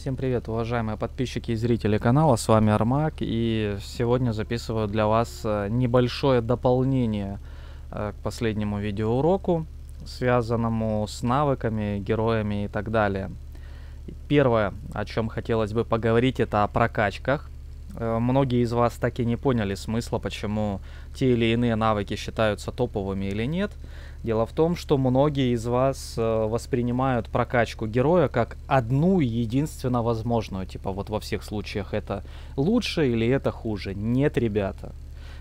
Всем привет, уважаемые подписчики и зрители канала, с вами Армак, и сегодня записываю для вас э, небольшое дополнение э, к последнему видеоуроку, связанному с навыками, героями и так далее. Первое, о чем хотелось бы поговорить, это о прокачках. Э, многие из вас так и не поняли смысла, почему те или иные навыки считаются топовыми или нет. Дело в том, что многие из вас э, воспринимают прокачку героя как одну и единственно возможную. Типа вот во всех случаях это лучше или это хуже. Нет, ребята.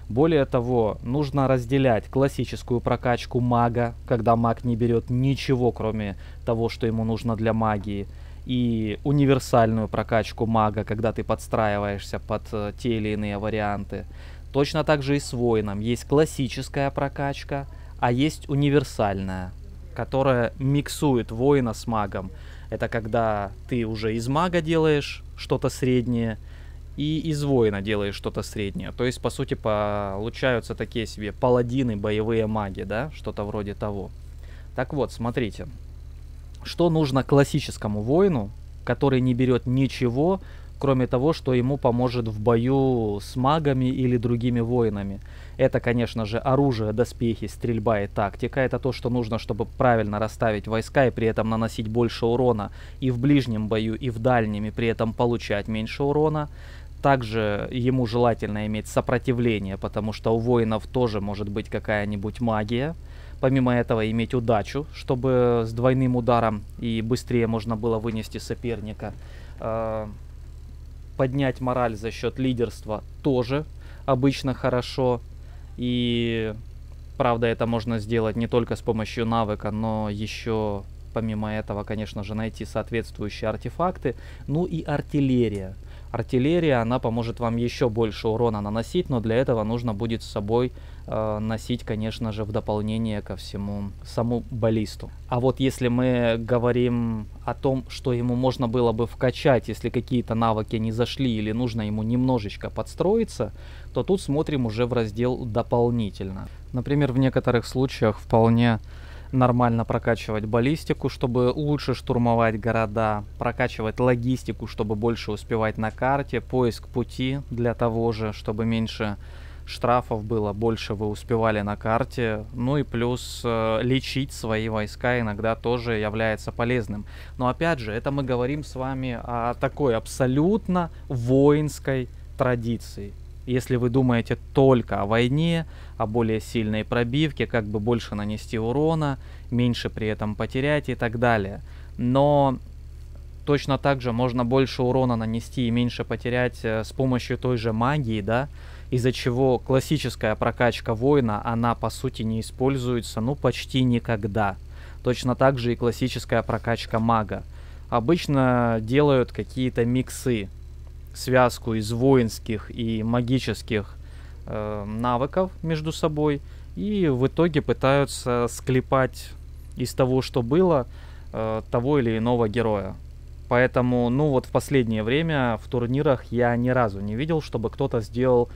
Более того, нужно разделять классическую прокачку мага, когда маг не берет ничего, кроме того, что ему нужно для магии, и универсальную прокачку мага, когда ты подстраиваешься под э, те или иные варианты. Точно так же и с воином есть классическая прокачка – а есть универсальная, которая миксует воина с магом. Это когда ты уже из мага делаешь что-то среднее, и из воина делаешь что-то среднее. То есть, по сути, получаются такие себе паладины, боевые маги, да, что-то вроде того. Так вот, смотрите, что нужно классическому воину, который не берет ничего, кроме того, что ему поможет в бою с магами или другими воинами – это, конечно же, оружие, доспехи, стрельба и тактика. Это то, что нужно, чтобы правильно расставить войска и при этом наносить больше урона и в ближнем бою, и в дальнем, и при этом получать меньше урона. Также ему желательно иметь сопротивление, потому что у воинов тоже может быть какая-нибудь магия. Помимо этого иметь удачу, чтобы с двойным ударом и быстрее можно было вынести соперника. Э, поднять мораль за счет лидерства тоже обычно хорошо. И правда, это можно сделать не только с помощью навыка, но еще помимо этого, конечно же, найти соответствующие артефакты. Ну и артиллерия. Артиллерия, она поможет вам еще больше урона наносить, но для этого нужно будет с собой Э, носить, конечно же, в дополнение ко всему саму баллисту. А вот если мы говорим о том, что ему можно было бы вкачать, если какие-то навыки не зашли или нужно ему немножечко подстроиться, то тут смотрим уже в раздел «Дополнительно». Например, в некоторых случаях вполне нормально прокачивать баллистику, чтобы лучше штурмовать города, прокачивать логистику, чтобы больше успевать на карте, поиск пути для того же, чтобы меньше штрафов было больше, вы успевали на карте. Ну и плюс э, лечить свои войска иногда тоже является полезным. Но опять же, это мы говорим с вами о такой абсолютно воинской традиции. Если вы думаете только о войне, о более сильной пробивке, как бы больше нанести урона, меньше при этом потерять и так далее. Но точно так же можно больше урона нанести и меньше потерять э, с помощью той же магии, да, из-за чего классическая прокачка воина, она по сути не используется, ну почти никогда. Точно так же и классическая прокачка мага. Обычно делают какие-то миксы, связку из воинских и магических э, навыков между собой, и в итоге пытаются склепать из того, что было, э, того или иного героя. Поэтому, ну вот в последнее время в турнирах я ни разу не видел, чтобы кто-то сделал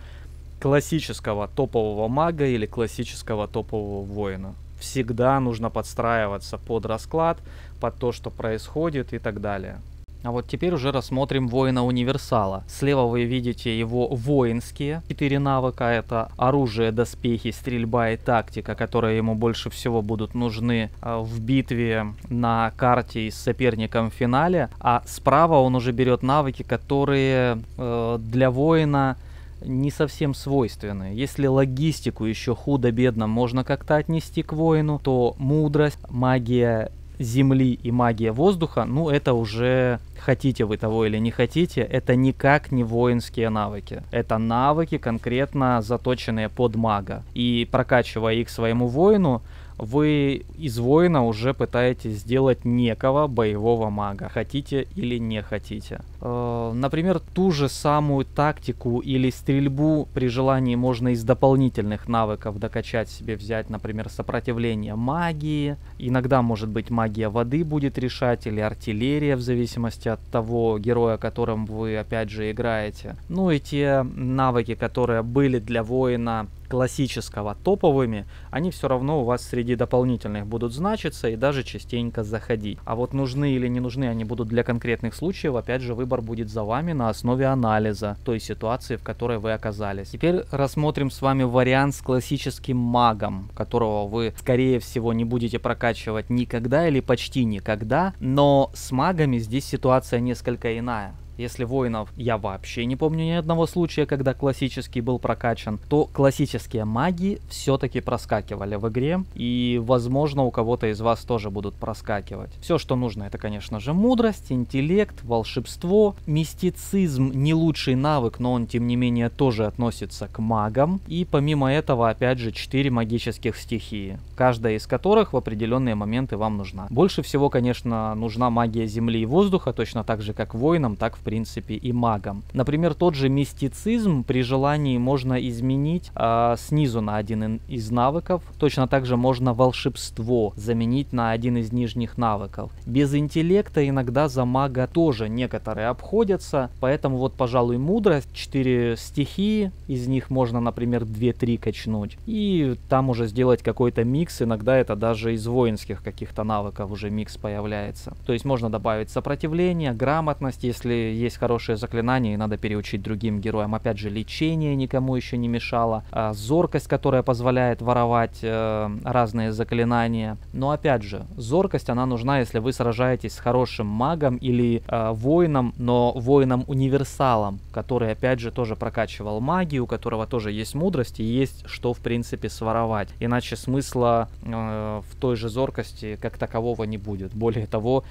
классического топового мага или классического топового воина. Всегда нужно подстраиваться под расклад, под то, что происходит и так далее. А вот теперь уже рассмотрим воина универсала. Слева вы видите его воинские четыре навыка. Это оружие, доспехи, стрельба и тактика, которые ему больше всего будут нужны а, в битве на карте с соперником в финале. А справа он уже берет навыки, которые э, для воина не совсем свойственны. Если логистику еще худо-бедно можно как-то отнести к воину, то мудрость, магия земли и магия воздуха, ну это уже хотите вы того или не хотите, это никак не воинские навыки. Это навыки, конкретно заточенные под мага. И прокачивая их своему воину, вы из воина уже пытаетесь сделать некого боевого мага, хотите или не хотите. Э, например, ту же самую тактику или стрельбу при желании можно из дополнительных навыков докачать себе, взять, например, сопротивление магии. Иногда, может быть, магия воды будет решать или артиллерия, в зависимости от того героя, которым вы, опять же, играете. Ну и те навыки, которые были для воина классического топовыми, они все равно у вас среди дополнительных будут значиться и даже частенько заходить. А вот нужны или не нужны они будут для конкретных случаев, опять же, выбор выбор будет за вами на основе анализа той ситуации, в которой вы оказались. Теперь рассмотрим с вами вариант с классическим магом, которого вы, скорее всего, не будете прокачивать никогда или почти никогда, но с магами здесь ситуация несколько иная. Если воинов я вообще не помню ни одного случая, когда классический был прокачан, то классические маги все-таки проскакивали в игре, и возможно у кого-то из вас тоже будут проскакивать. Все, что нужно, это, конечно же, мудрость, интеллект, волшебство, мистицизм не лучший навык, но он, тем не менее, тоже относится к магам, и помимо этого, опять же, 4 магических стихии, каждая из которых в определенные моменты вам нужна. Больше всего, конечно, нужна магия земли и воздуха, точно так же, как воинам, так, в принципе, и магом. Например, тот же мистицизм при желании можно изменить э, снизу на один из навыков. Точно так же можно волшебство заменить на один из нижних навыков. Без интеллекта иногда за мага тоже некоторые обходятся, поэтому вот, пожалуй, мудрость, 4 стихии, из них можно, например, 2-3 качнуть, и там уже сделать какой-то микс, иногда это даже из воинских каких-то навыков уже микс появляется. То есть можно добавить сопротивление, грамотность, если есть хорошее заклинание, и надо переучить другим героям. Опять же, лечение никому еще не мешало. А, зоркость, которая позволяет воровать э, разные заклинания. Но опять же, зоркость, она нужна, если вы сражаетесь с хорошим магом или э, воином, но воином-универсалом, который, опять же, тоже прокачивал магию, у которого тоже есть мудрость и есть что, в принципе, своровать. Иначе смысла э, в той же зоркости как такового не будет. Более того,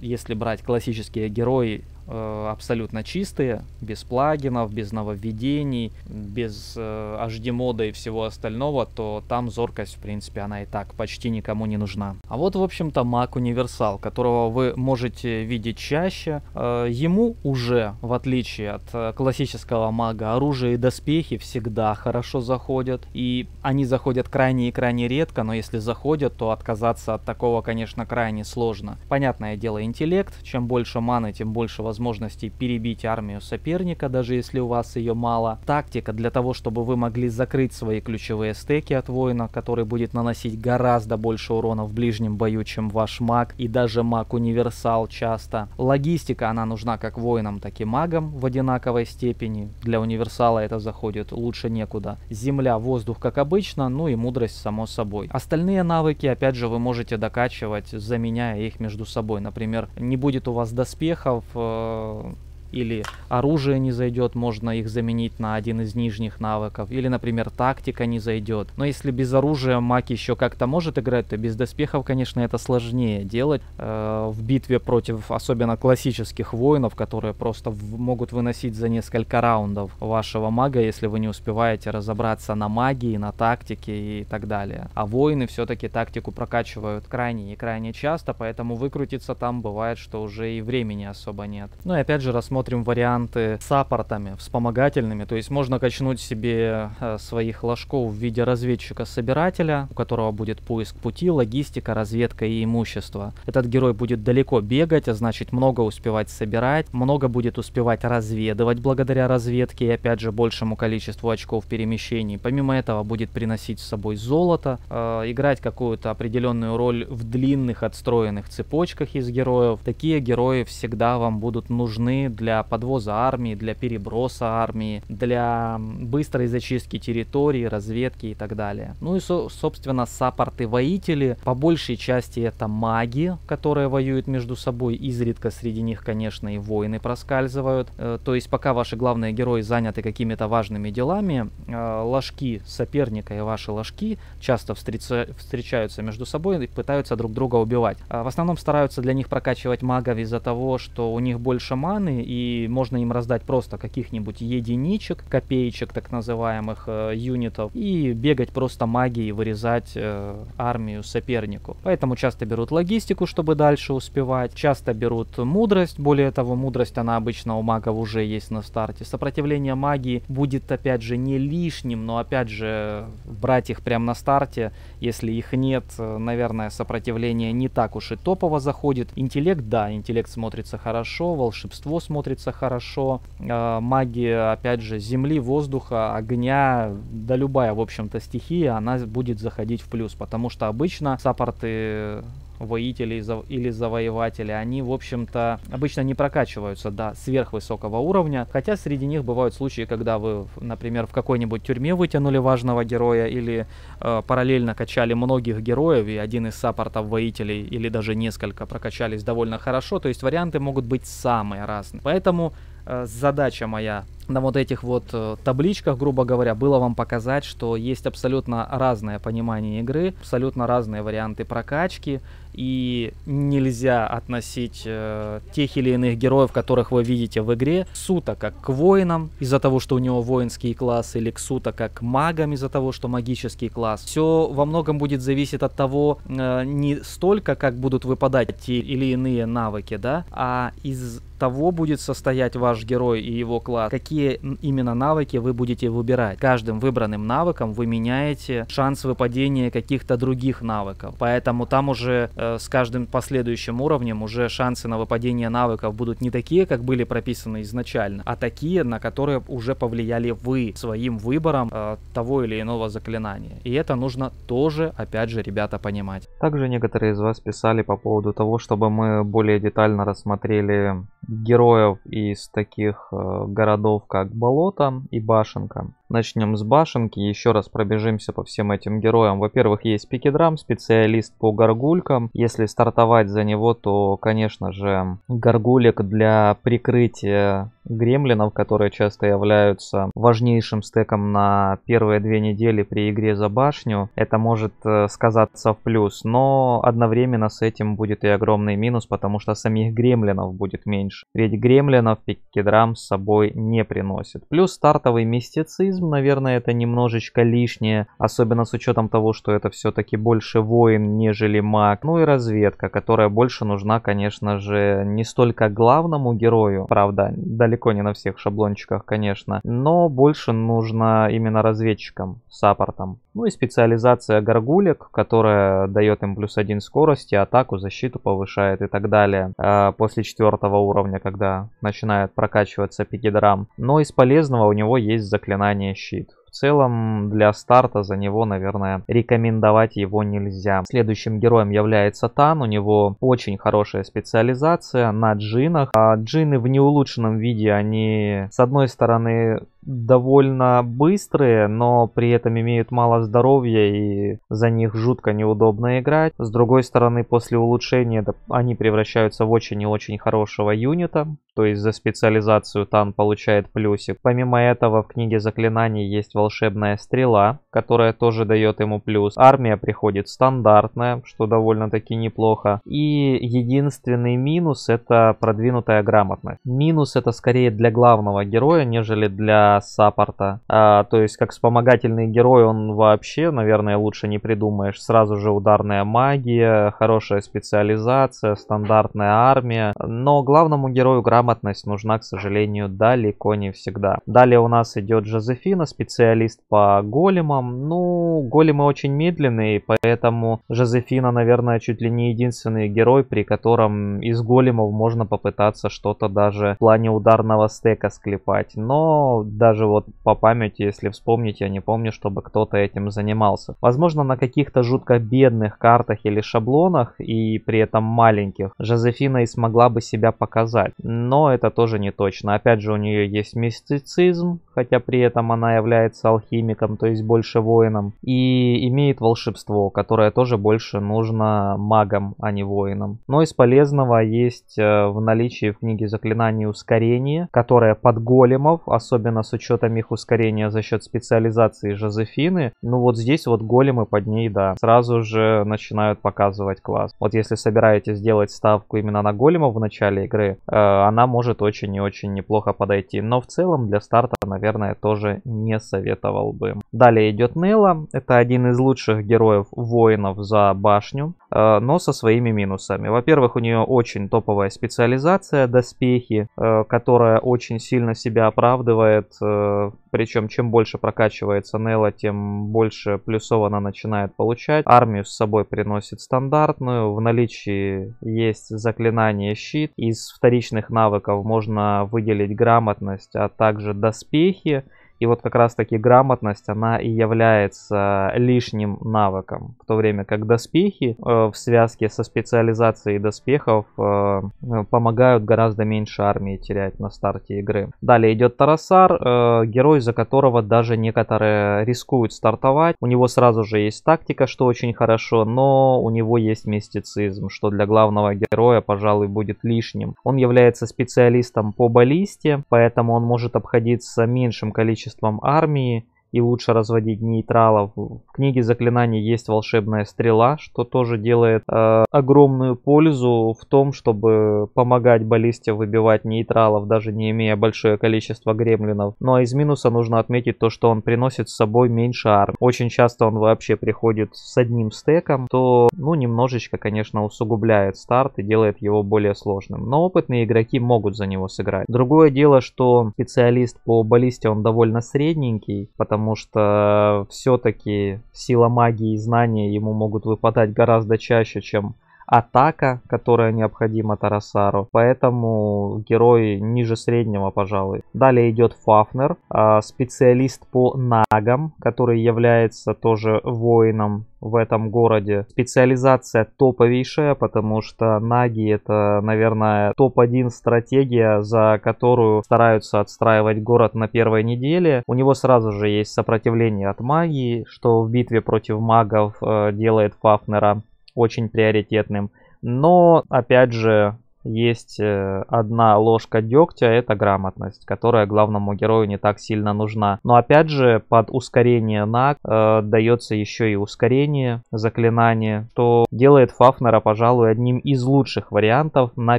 если брать классические герои, Э, абсолютно чистые, без плагинов, без нововведений, без э, HD-мода и всего остального, то там зоркость, в принципе, она и так почти никому не нужна. А вот, в общем-то, Mac Universal, которого вы можете видеть чаще, э, ему уже, в отличие от э, классического мага, оружие и доспехи всегда хорошо заходят, и они заходят крайне и крайне редко, но если заходят, то отказаться от такого, конечно, крайне сложно. Понятное дело, интеллект, чем больше маны, тем больше возможностей возможности перебить армию соперника, даже если у вас ее мало. Тактика для того, чтобы вы могли закрыть свои ключевые стеки от воина, который будет наносить гораздо больше урона в ближнем бою, чем ваш маг, и даже маг-универсал часто. Логистика, она нужна как воинам, так и магам в одинаковой степени. Для универсала это заходит лучше некуда. Земля, воздух, как обычно, ну и мудрость, само собой. Остальные навыки, опять же, вы можете докачивать, заменяя их между собой. Например, не будет у вас доспехов, э, 哦。или оружие не зайдет, можно их заменить на один из нижних навыков, или, например, тактика не зайдет. Но если без оружия маг еще как-то может играть, то без доспехов, конечно, это сложнее делать э, в битве против особенно классических воинов, которые просто в, могут выносить за несколько раундов вашего мага, если вы не успеваете разобраться на магии, на тактике и так далее. А воины все-таки тактику прокачивают крайне и крайне часто, поэтому выкрутиться там бывает, что уже и времени особо нет. Ну и опять же рассмотрим смотрим варианты с саппортами, вспомогательными. То есть можно качнуть себе э, своих ложков в виде разведчика-собирателя, у которого будет поиск пути, логистика, разведка и имущество. Этот герой будет далеко бегать, а значит много успевать собирать, много будет успевать разведывать благодаря разведке и опять же большему количеству очков перемещений. Помимо этого будет приносить с собой золото, э, играть какую-то определенную роль в длинных отстроенных цепочках из героев. Такие герои всегда вам будут нужны для для подвоза армии, для переброса армии, для быстрой зачистки территории, разведки и так далее. Ну и, собственно, саппорты-воители. По большей части это маги, которые воюют между собой. Изредка среди них, конечно, и воины проскальзывают. Э, то есть пока ваши главные герои заняты какими-то важными делами, э, ложки соперника и ваши ложки часто встречаются между собой и пытаются друг друга убивать. А в основном стараются для них прокачивать магов из-за того, что у них больше маны и можно им раздать просто каких-нибудь единичек, копеечек так называемых э, юнитов, и бегать просто магией, вырезать э, армию сопернику. Поэтому часто берут логистику, чтобы дальше успевать, часто берут мудрость, более того, мудрость она обычно у магов уже есть на старте. Сопротивление магии будет опять же не лишним, но опять же брать их прямо на старте, если их нет, э, наверное, сопротивление не так уж и топово заходит. Интеллект, да, интеллект смотрится хорошо, волшебство смотрится смотрится хорошо. Э, магия, опять же, земли, воздуха, огня, да любая, в общем-то, стихия, она будет заходить в плюс, потому что обычно саппорты воители или завоеватели, они, в общем-то, обычно не прокачиваются до сверхвысокого уровня, хотя среди них бывают случаи, когда вы, например, в какой-нибудь тюрьме вытянули важного героя или э, параллельно качали многих героев, и один из саппортов воителей или даже несколько прокачались довольно хорошо, то есть варианты могут быть самые разные. Поэтому э, задача моя на вот этих вот э, табличках, грубо говоря, было вам показать, что есть абсолютно разное понимание игры, абсолютно разные варианты прокачки, и нельзя относить э, тех или иных героев, которых вы видите в игре, Сута как к воинам из-за того, что у него воинский класс, или к Сута как к магам из-за того, что магический класс. Все во многом будет зависеть от того, э, не столько, как будут выпадать те или иные навыки, да, а из того будет состоять ваш герой и его класс, какие именно навыки вы будете выбирать. Каждым выбранным навыком вы меняете шанс выпадения каких-то других навыков. Поэтому там уже э, Э, с каждым последующим уровнем уже шансы на выпадение навыков будут не такие, как были прописаны изначально, а такие, на которые уже повлияли вы своим выбором э, того или иного заклинания. И это нужно тоже, опять же, ребята, понимать. Также некоторые из вас писали по поводу того, чтобы мы более детально рассмотрели героев из таких э, городов, как Болото и Башенка. Начнем с башенки, еще раз пробежимся по всем этим героям. Во-первых, есть Пикедрам, специалист по горгулькам. Если стартовать за него, то, конечно же, горгулек для прикрытия гремлинов, которые часто являются важнейшим стеком на первые две недели при игре за башню, это может э, сказаться в плюс, но одновременно с этим будет и огромный минус, потому что самих гремлинов будет меньше. Ведь гремлинов пикедрам с собой не приносит. Плюс стартовый мистицизм, наверное, это немножечко лишнее, особенно с учетом того, что это все-таки больше воин, нежели маг. Ну и разведка, которая больше нужна, конечно же, не столько главному герою, правда, далеко далеко не на всех шаблончиках, конечно, но больше нужно именно разведчикам, саппортам. Ну и специализация горгулек, которая дает им плюс один скорости, атаку, защиту повышает и так далее. А, после четвертого уровня, когда начинает прокачиваться пикидрам. Но из полезного у него есть заклинание щит целом для старта за него, наверное, рекомендовать его нельзя. Следующим героем является Тан. У него очень хорошая специализация на джинах. А джины в неулучшенном виде, они с одной стороны довольно быстрые, но при этом имеют мало здоровья и за них жутко неудобно играть. С другой стороны, после улучшения они превращаются в очень и очень хорошего юнита, то есть за специализацию Тан получает плюсик. Помимо этого, в книге заклинаний есть волшебная стрела, которая тоже дает ему плюс. Армия приходит стандартная, что довольно-таки неплохо. И единственный минус это продвинутая грамотность. Минус это скорее для главного героя, нежели для саппорта. А, то есть, как вспомогательный герой он вообще, наверное, лучше не придумаешь. Сразу же ударная магия, хорошая специализация, стандартная армия. Но главному герою грамотность нужна, к сожалению, далеко не всегда. Далее у нас идет Жозефина, специалист по големам. Ну, големы очень медленные, поэтому Жозефина, наверное, чуть ли не единственный герой, при котором из големов можно попытаться что-то даже в плане ударного стека склепать. Но даже вот по памяти, если вспомнить, я не помню, чтобы кто-то этим занимался. Возможно, на каких-то жутко бедных картах или шаблонах, и при этом маленьких, Жозефина и смогла бы себя показать. Но это тоже не точно. Опять же, у нее есть мистицизм, хотя при этом она является алхимиком, то есть больше воином, и имеет волшебство, которое тоже больше нужно магам, а не воинам. Но из полезного есть э, в наличии в книге заклинаний ускорения, которое под големов, особенно с учетом их ускорения за счет специализации Жозефины, ну вот здесь вот големы под ней, да, сразу же начинают показывать класс. Вот если собираетесь сделать ставку именно на голема в начале игры, э, она может очень и очень неплохо подойти. Но в целом для старта, наверное, тоже не советовал бы. Далее идет Нелла. Это один из лучших героев воинов за башню. Э, но со своими минусами. Во-первых, у нее очень топовая специализация, доспехи, э, которая очень сильно себя оправдывает. Э, Причем, чем больше прокачивается Нелла, тем больше плюсов она начинает получать. Армию с собой приносит стандартную. В наличии есть заклинание щит. Из вторичных навыков можно выделить грамотность, а также доспехи. И вот как раз-таки грамотность, она и является лишним навыком. В то время как доспехи э, в связке со специализацией доспехов э, э, помогают гораздо меньше армии терять на старте игры. Далее идет Тарасар, э, герой, за которого даже некоторые рискуют стартовать. У него сразу же есть тактика, что очень хорошо, но у него есть мистицизм, что для главного героя, пожалуй, будет лишним. Он является специалистом по баллисте, поэтому он может обходиться меньшим количеством количеством армии и лучше разводить нейтралов. В книге заклинаний есть волшебная стрела, что тоже делает э, огромную пользу в том, чтобы помогать баллисте выбивать нейтралов, даже не имея большое количество гремлинов. Ну а из минуса нужно отметить то, что он приносит с собой меньше арм. Очень часто он вообще приходит с одним стеком, то ну немножечко, конечно, усугубляет старт и делает его более сложным. Но опытные игроки могут за него сыграть. Другое дело, что специалист по баллисте он довольно средненький, потому потому что э, все-таки сила магии и знания ему могут выпадать гораздо чаще, чем атака, которая необходима Тарасару. Поэтому герой ниже среднего, пожалуй. Далее идет Фафнер, а, специалист по нагам, который является тоже воином в этом городе. Специализация топовейшая, потому что наги это, наверное, топ-1 стратегия, за которую стараются отстраивать город на первой неделе. У него сразу же есть сопротивление от магии, что в битве против магов э, делает Фафнера очень приоритетным. Но, опять же, есть э, одна ложка дегтя, это грамотность, которая главному герою не так сильно нужна. Но опять же, под ускорение на э, дается еще и ускорение заклинания, то делает Фафнера, пожалуй, одним из лучших вариантов на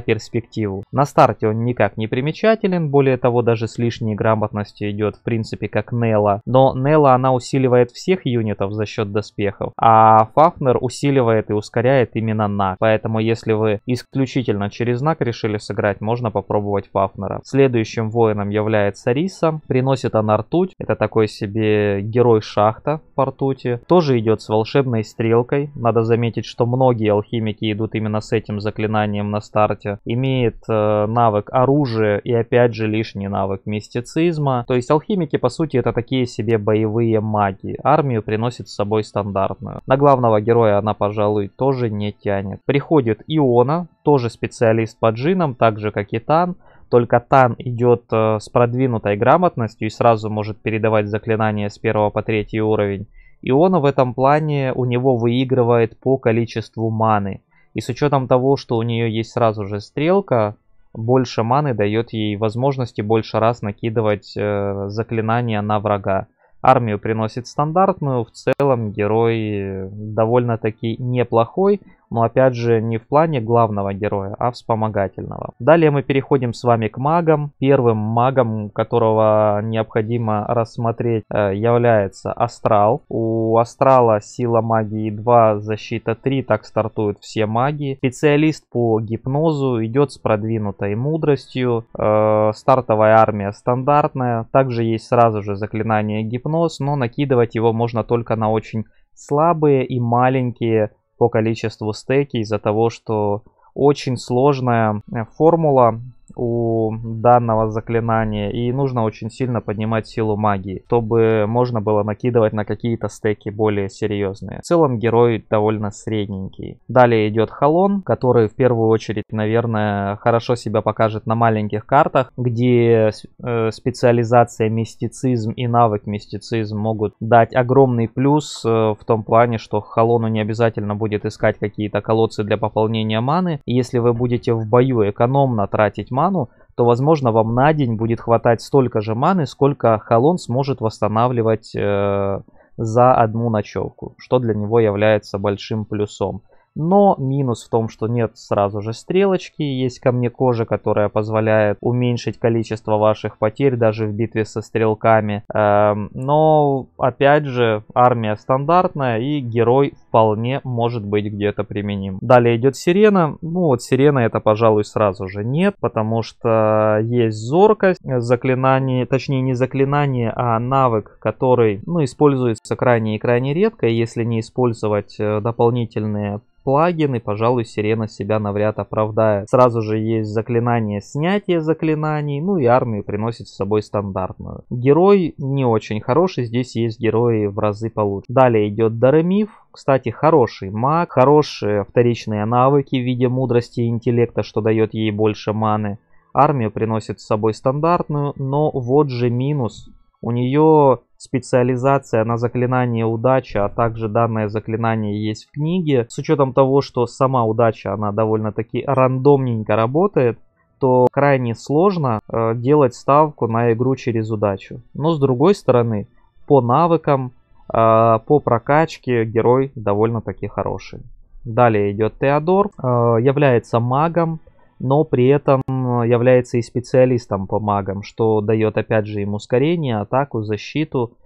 перспективу. На старте он никак не примечателен, более того, даже с лишней грамотностью идет, в принципе, как Нелла. Но Нелла, она усиливает всех юнитов за счет доспехов, а Фафнер усиливает и ускоряет именно на. Поэтому если вы исключительно через знак решили сыграть, можно попробовать Фафнера. Следующим воином является Риса. Приносит она ртуть. Это такой себе герой шахта по ртути. Тоже идет с волшебной стрелкой. Надо заметить, что многие алхимики идут именно с этим заклинанием на старте. Имеет э, навык оружия и опять же лишний навык мистицизма. То есть алхимики по сути это такие себе боевые маги. Армию приносит с собой стандартную. На главного героя она, пожалуй, тоже не тянет. Приходит Иона, тоже специалист и с поджином, так же как и Тан. Только Тан идет э, с продвинутой грамотностью и сразу может передавать заклинания с 1 по 3 уровень. И он в этом плане у него выигрывает по количеству маны. И с учетом того, что у нее есть сразу же стрелка, больше маны дает ей возможности больше раз накидывать э, заклинания на врага. Армию приносит стандартную, в целом герой довольно-таки неплохой но опять же не в плане главного героя, а вспомогательного. Далее мы переходим с вами к магам. Первым магом, которого необходимо рассмотреть, э, является Астрал. У Астрала сила магии 2, защита 3, так стартуют все маги. Специалист по гипнозу идет с продвинутой мудростью. Э, стартовая армия стандартная. Также есть сразу же заклинание гипноз, но накидывать его можно только на очень слабые и маленькие по количеству стейки из-за того, что очень сложная э, формула у данного заклинания. И нужно очень сильно поднимать силу магии, чтобы можно было накидывать на какие-то стеки более серьезные. В целом герой довольно средненький. Далее идет Халон, который в первую очередь, наверное, хорошо себя покажет на маленьких картах, где э, специализация мистицизм и навык мистицизм могут дать огромный плюс э, в том плане, что Халону не обязательно будет искать какие-то колодцы для пополнения маны. Если вы будете в бою экономно тратить ману, ману, то, возможно, вам на день будет хватать столько же маны, сколько Халон сможет восстанавливать э, за одну ночевку, что для него является большим плюсом. Но минус в том, что нет сразу же стрелочки, есть ко мне кожа, которая позволяет уменьшить количество ваших потерь даже в битве со стрелками. Эм, но, опять же, армия стандартная и герой вполне может быть где-то применим. Далее идет сирена. Ну вот сирена это, пожалуй, сразу же нет, потому что есть зоркость, заклинание, точнее не заклинание, а навык, который ну, используется крайне и крайне редко. Если не использовать э, дополнительные плагины, пожалуй, сирена себя навряд оправдает. Сразу же есть заклинание снятия заклинаний, ну и армию приносит с собой стандартную. Герой не очень хороший, здесь есть герои в разы получше. Далее идет Даремиф, кстати, хороший маг, хорошие вторичные навыки в виде мудрости и интеллекта, что дает ей больше маны. Армию приносит с собой стандартную, но вот же минус. У нее специализация на заклинание удача, а также данное заклинание есть в книге. С учетом того, что сама удача, она довольно-таки рандомненько работает, то крайне сложно э, делать ставку на игру через удачу. Но с другой стороны, по навыкам, э, по прокачке герой довольно-таки хороший. Далее идет Теодор, э, является магом, но при этом Э, является и специалистом по магам, что дает опять же им ускорение, атаку, защиту.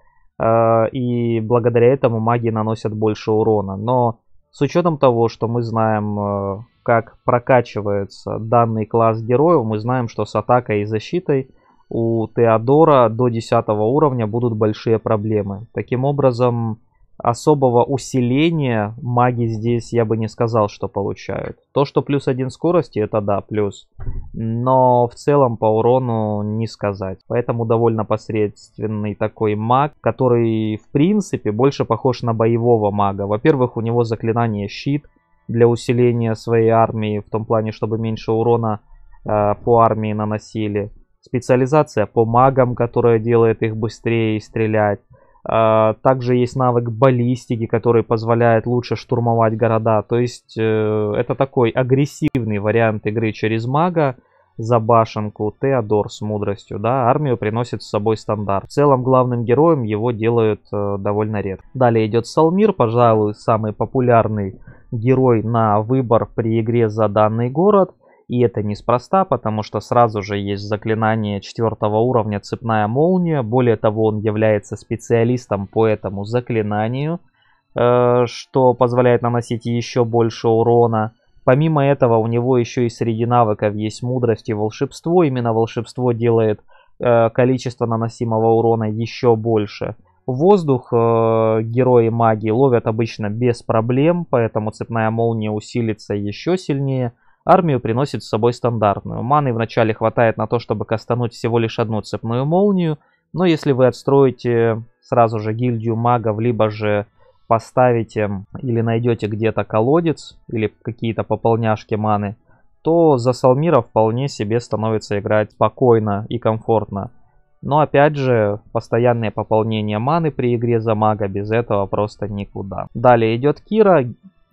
Э, и благодаря этому маги наносят больше урона. Но с учетом того, что мы знаем, э, как прокачивается данный класс героев, мы знаем, что с атакой и защитой у Теодора до 10 уровня будут большие проблемы. Таким образом, особого усиления маги здесь я бы не сказал, что получают. То, что плюс один скорости, это да, плюс. Но в целом по урону не сказать. Поэтому довольно посредственный такой маг, который в принципе больше похож на боевого мага. Во-первых, у него заклинание щит для усиления своей армии, в том плане, чтобы меньше урона э, по армии наносили. Специализация по магам, которая делает их быстрее стрелять а, также есть навык баллистики, который позволяет лучше штурмовать города. То есть э, это такой агрессивный вариант игры через мага за башенку, Теодор с мудростью, да, армию приносит с собой стандарт. В целом главным героем его делают э, довольно редко. Далее идет Салмир, пожалуй, самый популярный герой на выбор при игре за данный город. И это неспроста, потому что сразу же есть заклинание четвертого уровня «Цепная молния». Более того, он является специалистом по этому заклинанию, э, что позволяет наносить еще больше урона. Помимо этого, у него еще и среди навыков есть мудрость и волшебство. Именно волшебство делает э, количество наносимого урона еще больше. Воздух э, герои магии ловят обычно без проблем, поэтому цепная молния усилится еще сильнее – Армию приносит с собой стандартную. Маны вначале хватает на то, чтобы кастануть всего лишь одну цепную молнию, но если вы отстроите сразу же гильдию магов, либо же поставите или найдете где-то колодец или какие-то пополняшки маны, то за Салмира вполне себе становится играть спокойно и комфортно. Но опять же, постоянное пополнение маны при игре за мага без этого просто никуда. Далее идет Кира,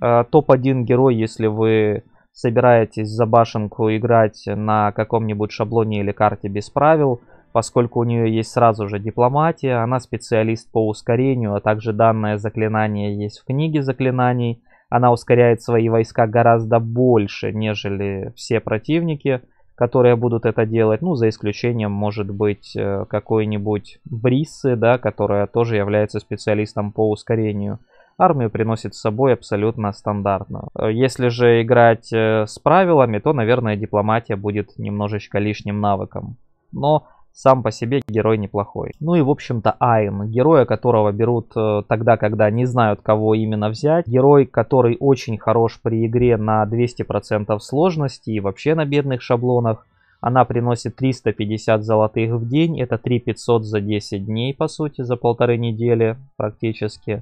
э, топ-1 герой, если вы собираетесь за башенку играть на каком-нибудь шаблоне или карте без правил, поскольку у нее есть сразу же дипломатия, она специалист по ускорению, а также данное заклинание есть в книге заклинаний, она ускоряет свои войска гораздо больше, нежели все противники, которые будут это делать, ну, за исключением, может быть, э, какой-нибудь Бриссы, да, которая тоже является специалистом по ускорению – армию приносит с собой абсолютно стандартную. Э, если же играть э, с правилами, то, наверное, дипломатия будет немножечко лишним навыком. Но сам по себе герой неплохой. Ну и, в общем-то, Айн, героя которого берут э, тогда, когда не знают, кого именно взять. Герой, который очень хорош при игре на 200% сложности и вообще на бедных шаблонах. Она приносит 350 золотых в день, это 3500 за 10 дней, по сути, за полторы недели практически.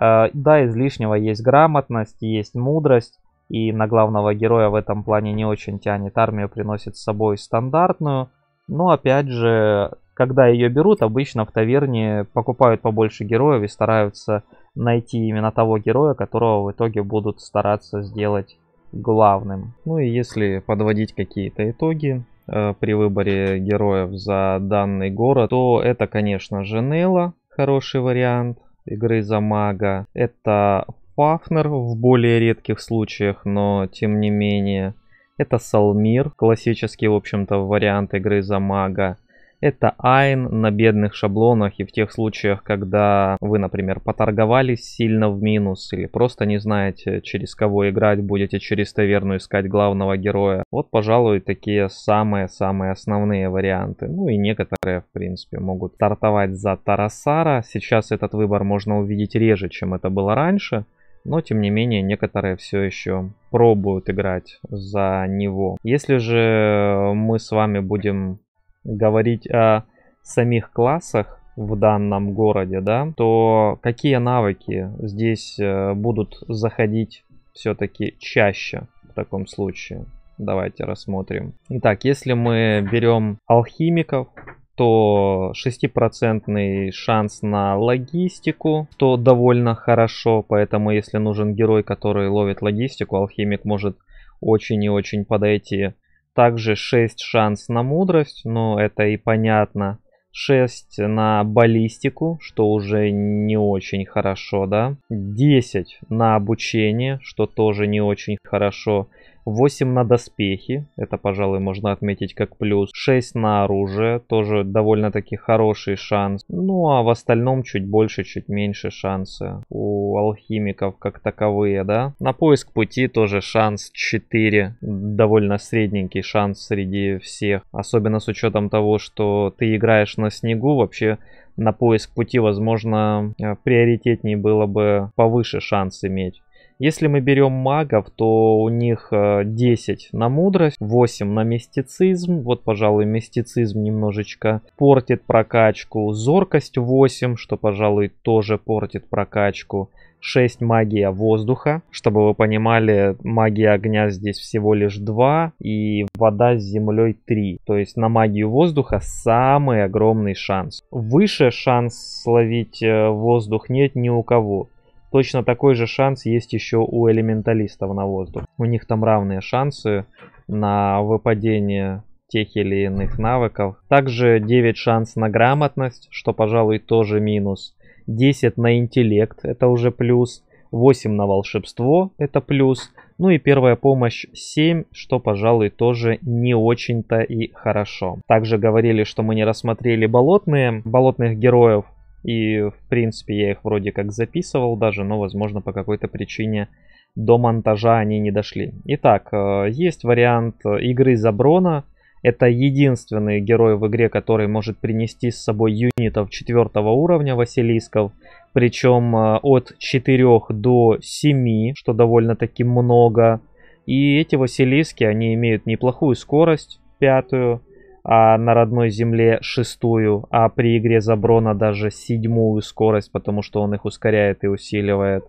Э, да, из лишнего есть грамотность, есть мудрость, и на главного героя в этом плане не очень тянет. Армию приносит с собой стандартную, но опять же, когда ее берут, обычно в таверне покупают побольше героев и стараются найти именно того героя, которого в итоге будут стараться сделать главным. Ну и если подводить какие-то итоги э, при выборе героев за данный город, то это, конечно же, Нелла, хороший вариант игры за мага. Это Фафнер в более редких случаях, но тем не менее. Это Салмир, классический, в общем-то, вариант игры за мага. Это айн на бедных шаблонах и в тех случаях, когда вы, например, поторговались сильно в минус или просто не знаете, через кого играть, будете через таверну искать главного героя. Вот, пожалуй, такие самые-самые основные варианты. Ну и некоторые, в принципе, могут стартовать за Тарасара. Сейчас этот выбор можно увидеть реже, чем это было раньше. Но, тем не менее, некоторые все еще пробуют играть за него. Если же мы с вами будем говорить о самих классах в данном городе, да, то какие навыки здесь э, будут заходить все-таки чаще в таком случае? Давайте рассмотрим. Итак, если мы берем алхимиков, то 6% шанс на логистику, то довольно хорошо, поэтому если нужен герой, который ловит логистику, алхимик может очень и очень подойти. Также 6 шанс на мудрость, но это и понятно. 6 на баллистику, что уже не очень хорошо, да. 10 на обучение, что тоже не очень хорошо. 8 на доспехи, это, пожалуй, можно отметить как плюс. 6 на оружие, тоже довольно-таки хороший шанс. Ну а в остальном чуть больше, чуть меньше шансы у алхимиков как таковые, да. На поиск пути тоже шанс 4, довольно средненький шанс среди всех. Особенно с учетом того, что ты играешь на снегу, вообще на поиск пути, возможно, э, приоритетнее было бы повыше шанс иметь. Если мы берем магов, то у них 10 э, на мудрость, 8 на мистицизм. Вот, пожалуй, мистицизм немножечко портит прокачку. Зоркость 8, что, пожалуй, тоже портит прокачку. 6 магия воздуха. Чтобы вы понимали, магия огня здесь всего лишь 2 и вода с землей 3. То есть на магию воздуха самый огромный шанс. Выше шанс словить э, воздух нет ни у кого. Точно такой же шанс есть еще у элементалистов на воздух. У них там равные шансы на выпадение тех или иных навыков. Также 9 шанс на грамотность, что, пожалуй, тоже минус. 10 на интеллект, это уже плюс. 8 на волшебство, это плюс. Ну и первая помощь 7, что, пожалуй, тоже не очень-то и хорошо. Также говорили, что мы не рассмотрели болотные, болотных героев. И, в принципе, я их вроде как записывал даже, но, возможно, по какой-то причине до монтажа они не дошли. Итак, э, есть вариант э, игры за Брона. Это единственный герой в игре, который может принести с собой юнитов 4 уровня Василисков. Причем э, от 4 до 7, что довольно-таки много. И эти Василиски, они имеют неплохую скорость, пятую а на родной земле шестую, а при игре за Брона даже седьмую скорость, потому что он их ускоряет и усиливает.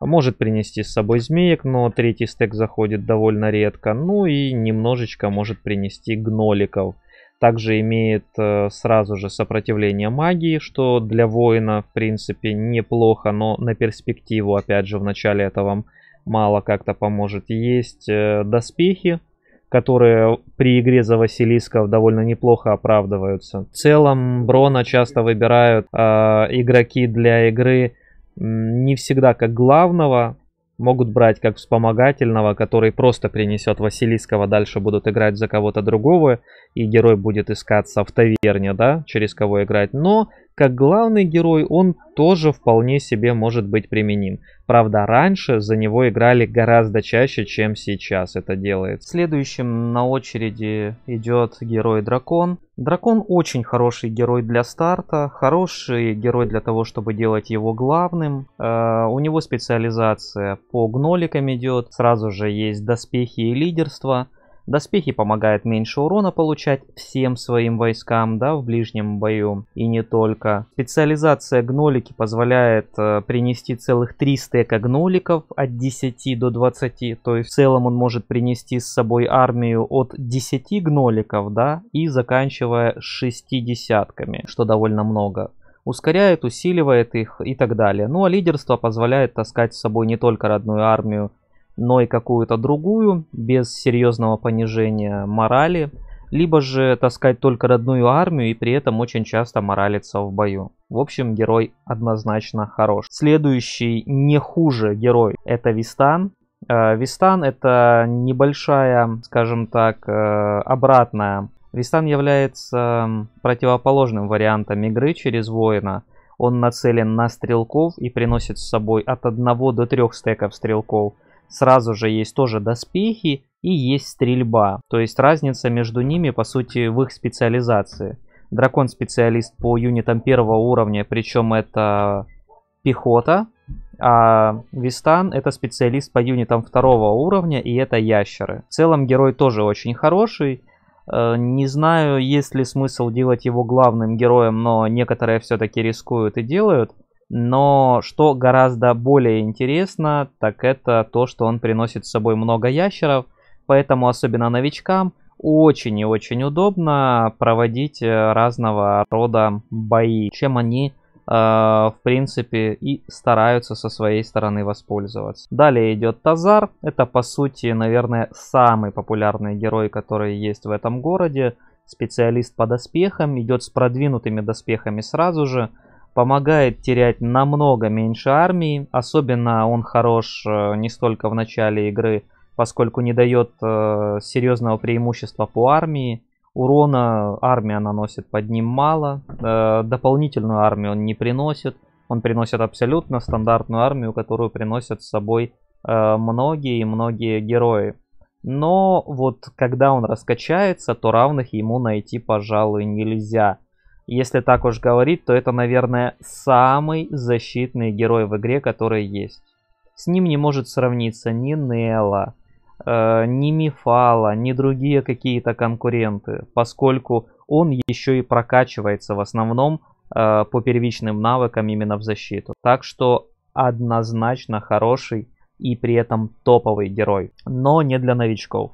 Может принести с собой змеек, но третий стек заходит довольно редко. Ну и немножечко может принести гноликов. Также имеет э, сразу же сопротивление магии, что для воина в принципе неплохо, но на перспективу опять же в начале это вам мало как-то поможет. Есть э, доспехи, которые при игре за Василисков довольно неплохо оправдываются. В целом Брона часто выбирают э, игроки для игры не всегда как главного, могут брать как вспомогательного, который просто принесет Василискова, дальше будут играть за кого-то другого, и герой будет искаться в таверне, да, через кого играть. Но как главный герой он тоже вполне себе может быть применим. Правда, раньше за него играли гораздо чаще, чем сейчас это делает. Следующим на очереди идет герой-дракон. Дракон очень хороший герой для старта, хороший герой для того, чтобы делать его главным. Э, у него специализация по гноликам идет, сразу же есть доспехи и лидерство. Доспехи помогают меньше урона получать всем своим войскам, да, в ближнем бою и не только. Специализация гнолики позволяет э, принести целых 3 стека гноликов от 10 до 20, то есть в целом он может принести с собой армию от 10 гноликов, да, и заканчивая 6 десятками, что довольно много ускоряет, усиливает их и так далее. Ну а лидерство позволяет таскать с собой не только родную армию но и какую-то другую, без серьезного понижения морали, либо же таскать только родную армию и при этом очень часто моралиться в бою. В общем, герой однозначно хорош. Следующий не хуже герой это Вистан. Э, Вистан это небольшая, скажем так, э, обратная. Вистан является противоположным вариантом игры через воина. Он нацелен на стрелков и приносит с собой от 1 до 3 стеков стрелков – сразу же есть тоже доспехи и есть стрельба. То есть разница между ними, по сути, в их специализации. Дракон специалист по юнитам первого уровня, причем это пехота, а Вистан это специалист по юнитам второго уровня, и это ящеры. В целом герой тоже очень хороший. Э, не знаю, есть ли смысл делать его главным героем, но некоторые все-таки рискуют и делают. Но что гораздо более интересно, так это то, что он приносит с собой много ящеров, поэтому особенно новичкам очень и очень удобно проводить э, разного рода бои, чем они э, в принципе, и стараются со своей стороны воспользоваться. Далее идет Тазар. Это, по сути, наверное, самый популярный герой, который есть в этом городе. Специалист по доспехам. Идет с продвинутыми доспехами сразу же помогает терять намного меньше армии. Особенно он хорош э, не столько в начале игры, поскольку не дает э, серьезного преимущества по армии. Урона армия наносит под ним мало. Э, дополнительную армию он не приносит. Он приносит абсолютно стандартную армию, которую приносят с собой многие и многие герои. Но вот когда он раскачается, то равных ему найти, пожалуй, нельзя. Если так уж говорить, то это, наверное, самый защитный герой в игре, который есть. С ним не может сравниться ни Нелла, э, ни Мифала, ни другие какие-то конкуренты, поскольку он еще и прокачивается в основном э, по первичным навыкам именно в защиту. Так что однозначно хороший и при этом топовый герой, но не для новичков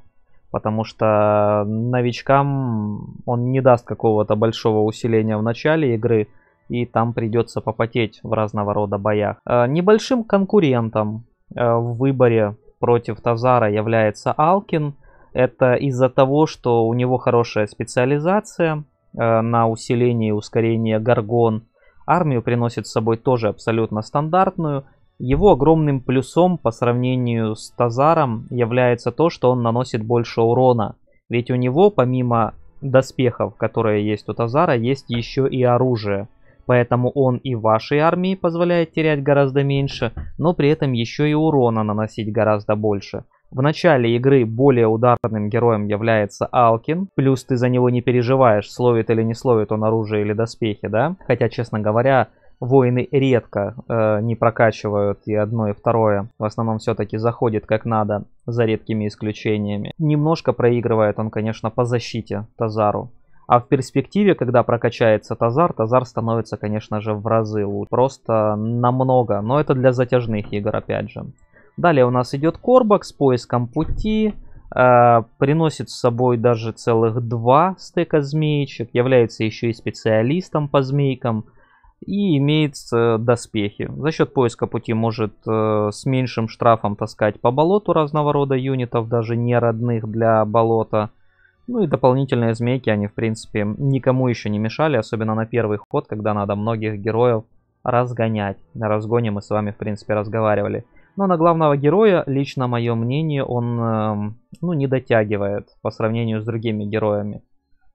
потому что новичкам он не даст какого-то большого усиления в начале игры, и там придется попотеть в разного рода боях. Э, небольшим конкурентом э, в выборе против Тазара является Алкин. Это из-за того, что у него хорошая специализация э, на усиление и ускорение Гаргон. Армию приносит с собой тоже абсолютно стандартную – его огромным плюсом по сравнению с Тазаром является то, что он наносит больше урона. Ведь у него, помимо доспехов, которые есть у Тазара, есть еще и оружие. Поэтому он и вашей армии позволяет терять гораздо меньше, но при этом еще и урона наносить гораздо больше. В начале игры более ударным героем является Алкин, плюс ты за него не переживаешь, словит или не словит он оружие или доспехи, да? Хотя, честно говоря, воины редко э, не прокачивают и одно, и второе. В основном все-таки заходит как надо, за редкими исключениями. Немножко проигрывает он, конечно, по защите Тазару. А в перспективе, когда прокачается Тазар, Тазар становится, конечно же, в разы лучше. Просто намного. Но это для затяжных игр, опять же. Далее у нас идет Корбак с поиском пути. Э, приносит с собой даже целых два стека змеечек. Является еще и специалистом по змейкам и имеет э, доспехи. За счет поиска пути может э, с меньшим штрафом таскать по болоту разного рода юнитов, даже не родных для болота. Ну и дополнительные змейки, они в принципе никому еще не мешали, особенно на первый ход, когда надо многих героев разгонять. На разгоне мы с вами в принципе разговаривали. Но на главного героя, лично мое мнение, он эм, ну, не дотягивает по сравнению с другими героями.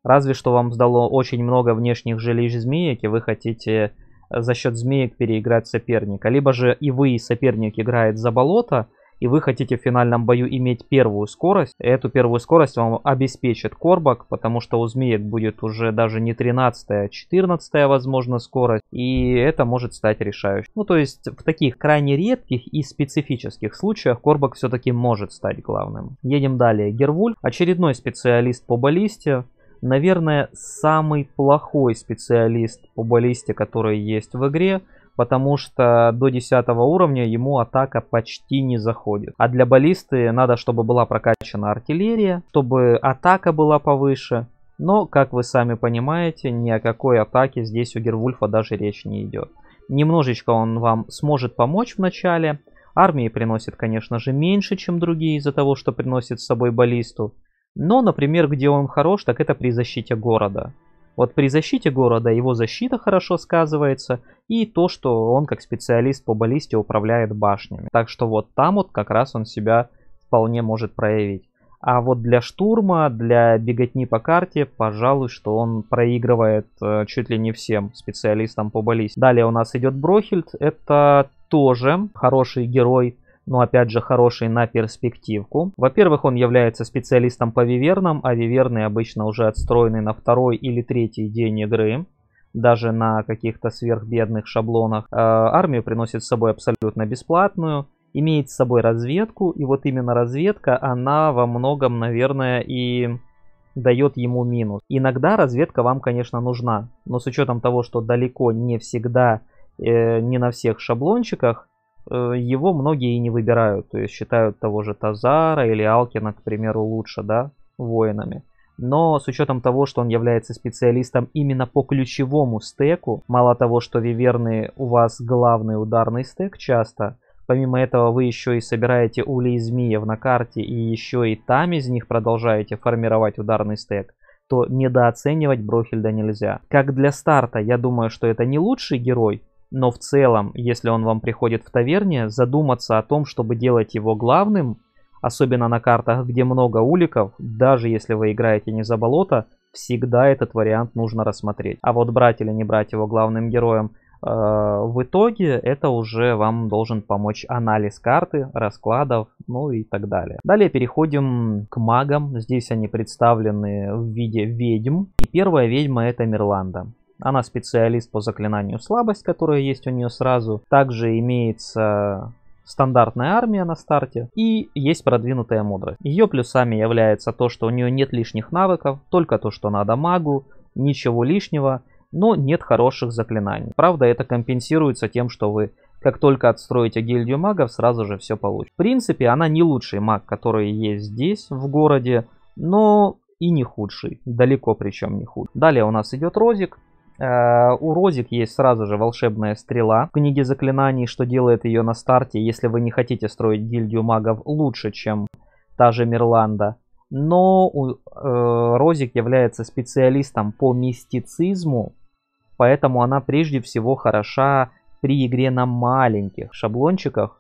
Разве что вам сдало очень много внешних жилищ змеек, и вы хотите э, за счет змеек переиграть соперника. Либо же и вы, и соперник играет за болото, и вы хотите в финальном бою иметь первую скорость. Эту первую скорость вам обеспечит Корбак, потому что у змеек будет уже даже не 13, а 14 возможно скорость, и это может стать решающим. Ну то есть в таких крайне редких и специфических случаях Корбак все-таки может стать главным. Едем далее. Гервуль, очередной специалист по баллисте, наверное, самый плохой специалист по баллисте, который есть в игре, потому что до 10 уровня ему атака почти не заходит. А для баллисты надо, чтобы была прокачана артиллерия, чтобы атака была повыше. Но, как вы сами понимаете, ни о какой атаке здесь у Гервульфа даже речь не идет. Немножечко он вам сможет помочь в начале. Армии приносит, конечно же, меньше, чем другие из-за того, что приносит с собой баллисту. Но, например, где он хорош, так это при защите города. Вот при защите города его защита хорошо сказывается, и то, что он как специалист по баллисте управляет башнями. Так что вот там вот как раз он себя вполне может проявить. А вот для штурма, для беготни по карте, пожалуй, что он проигрывает э, чуть ли не всем специалистам по баллисте. Далее у нас идет Брохильд, это тоже хороший герой, но опять же хороший на перспективку. Во-первых, он является специалистом по вивернам, а виверны обычно уже отстроены на второй или третий день игры даже на каких-то сверхбедных шаблонах. Э, армию приносит с собой абсолютно бесплатную, имеет с собой разведку, и вот именно разведка, она во многом, наверное, и дает ему минус. Иногда разведка вам, конечно, нужна, но с учетом того, что далеко не всегда, э, не на всех шаблончиках, Э, его многие и не выбирают. То есть считают того же Тазара или Алкина, к примеру, лучше, да, воинами. Но с учетом того, что он является специалистом именно по ключевому стеку, мало того, что виверны у вас главный ударный стек часто, помимо этого вы еще и собираете улей и змеев на карте и еще и там из них продолжаете формировать ударный стек, то недооценивать Брохельда нельзя. Как для старта, я думаю, что это не лучший герой, но в целом, если он вам приходит в таверне, задуматься о том, чтобы делать его главным, особенно на картах, где много уликов, даже если вы играете не за болото, всегда этот вариант нужно рассмотреть. А вот брать или не брать его главным героем э, в итоге, это уже вам должен помочь анализ карты, раскладов, ну и так далее. Далее переходим к магам. Здесь они представлены в виде ведьм. И первая ведьма это Мерланда. Она специалист по заклинанию слабость, которая есть у нее сразу. Также имеется стандартная армия на старте и есть продвинутая мудрость. Ее плюсами является то, что у нее нет лишних навыков, только то, что надо магу, ничего лишнего, но нет хороших заклинаний. Правда, это компенсируется тем, что вы как только отстроите гильдию магов, сразу же все получите. В принципе, она не лучший маг, который есть здесь, в городе, но и не худший. Далеко причем не худший. Далее у нас идет Розик. Э, у Розик есть сразу же волшебная стрела в книге заклинаний, что делает ее на старте, если вы не хотите строить гильдию магов лучше, чем та же Мирланда. Но у, э, Розик является специалистом по мистицизму, поэтому она прежде всего хороша при игре на маленьких шаблончиках.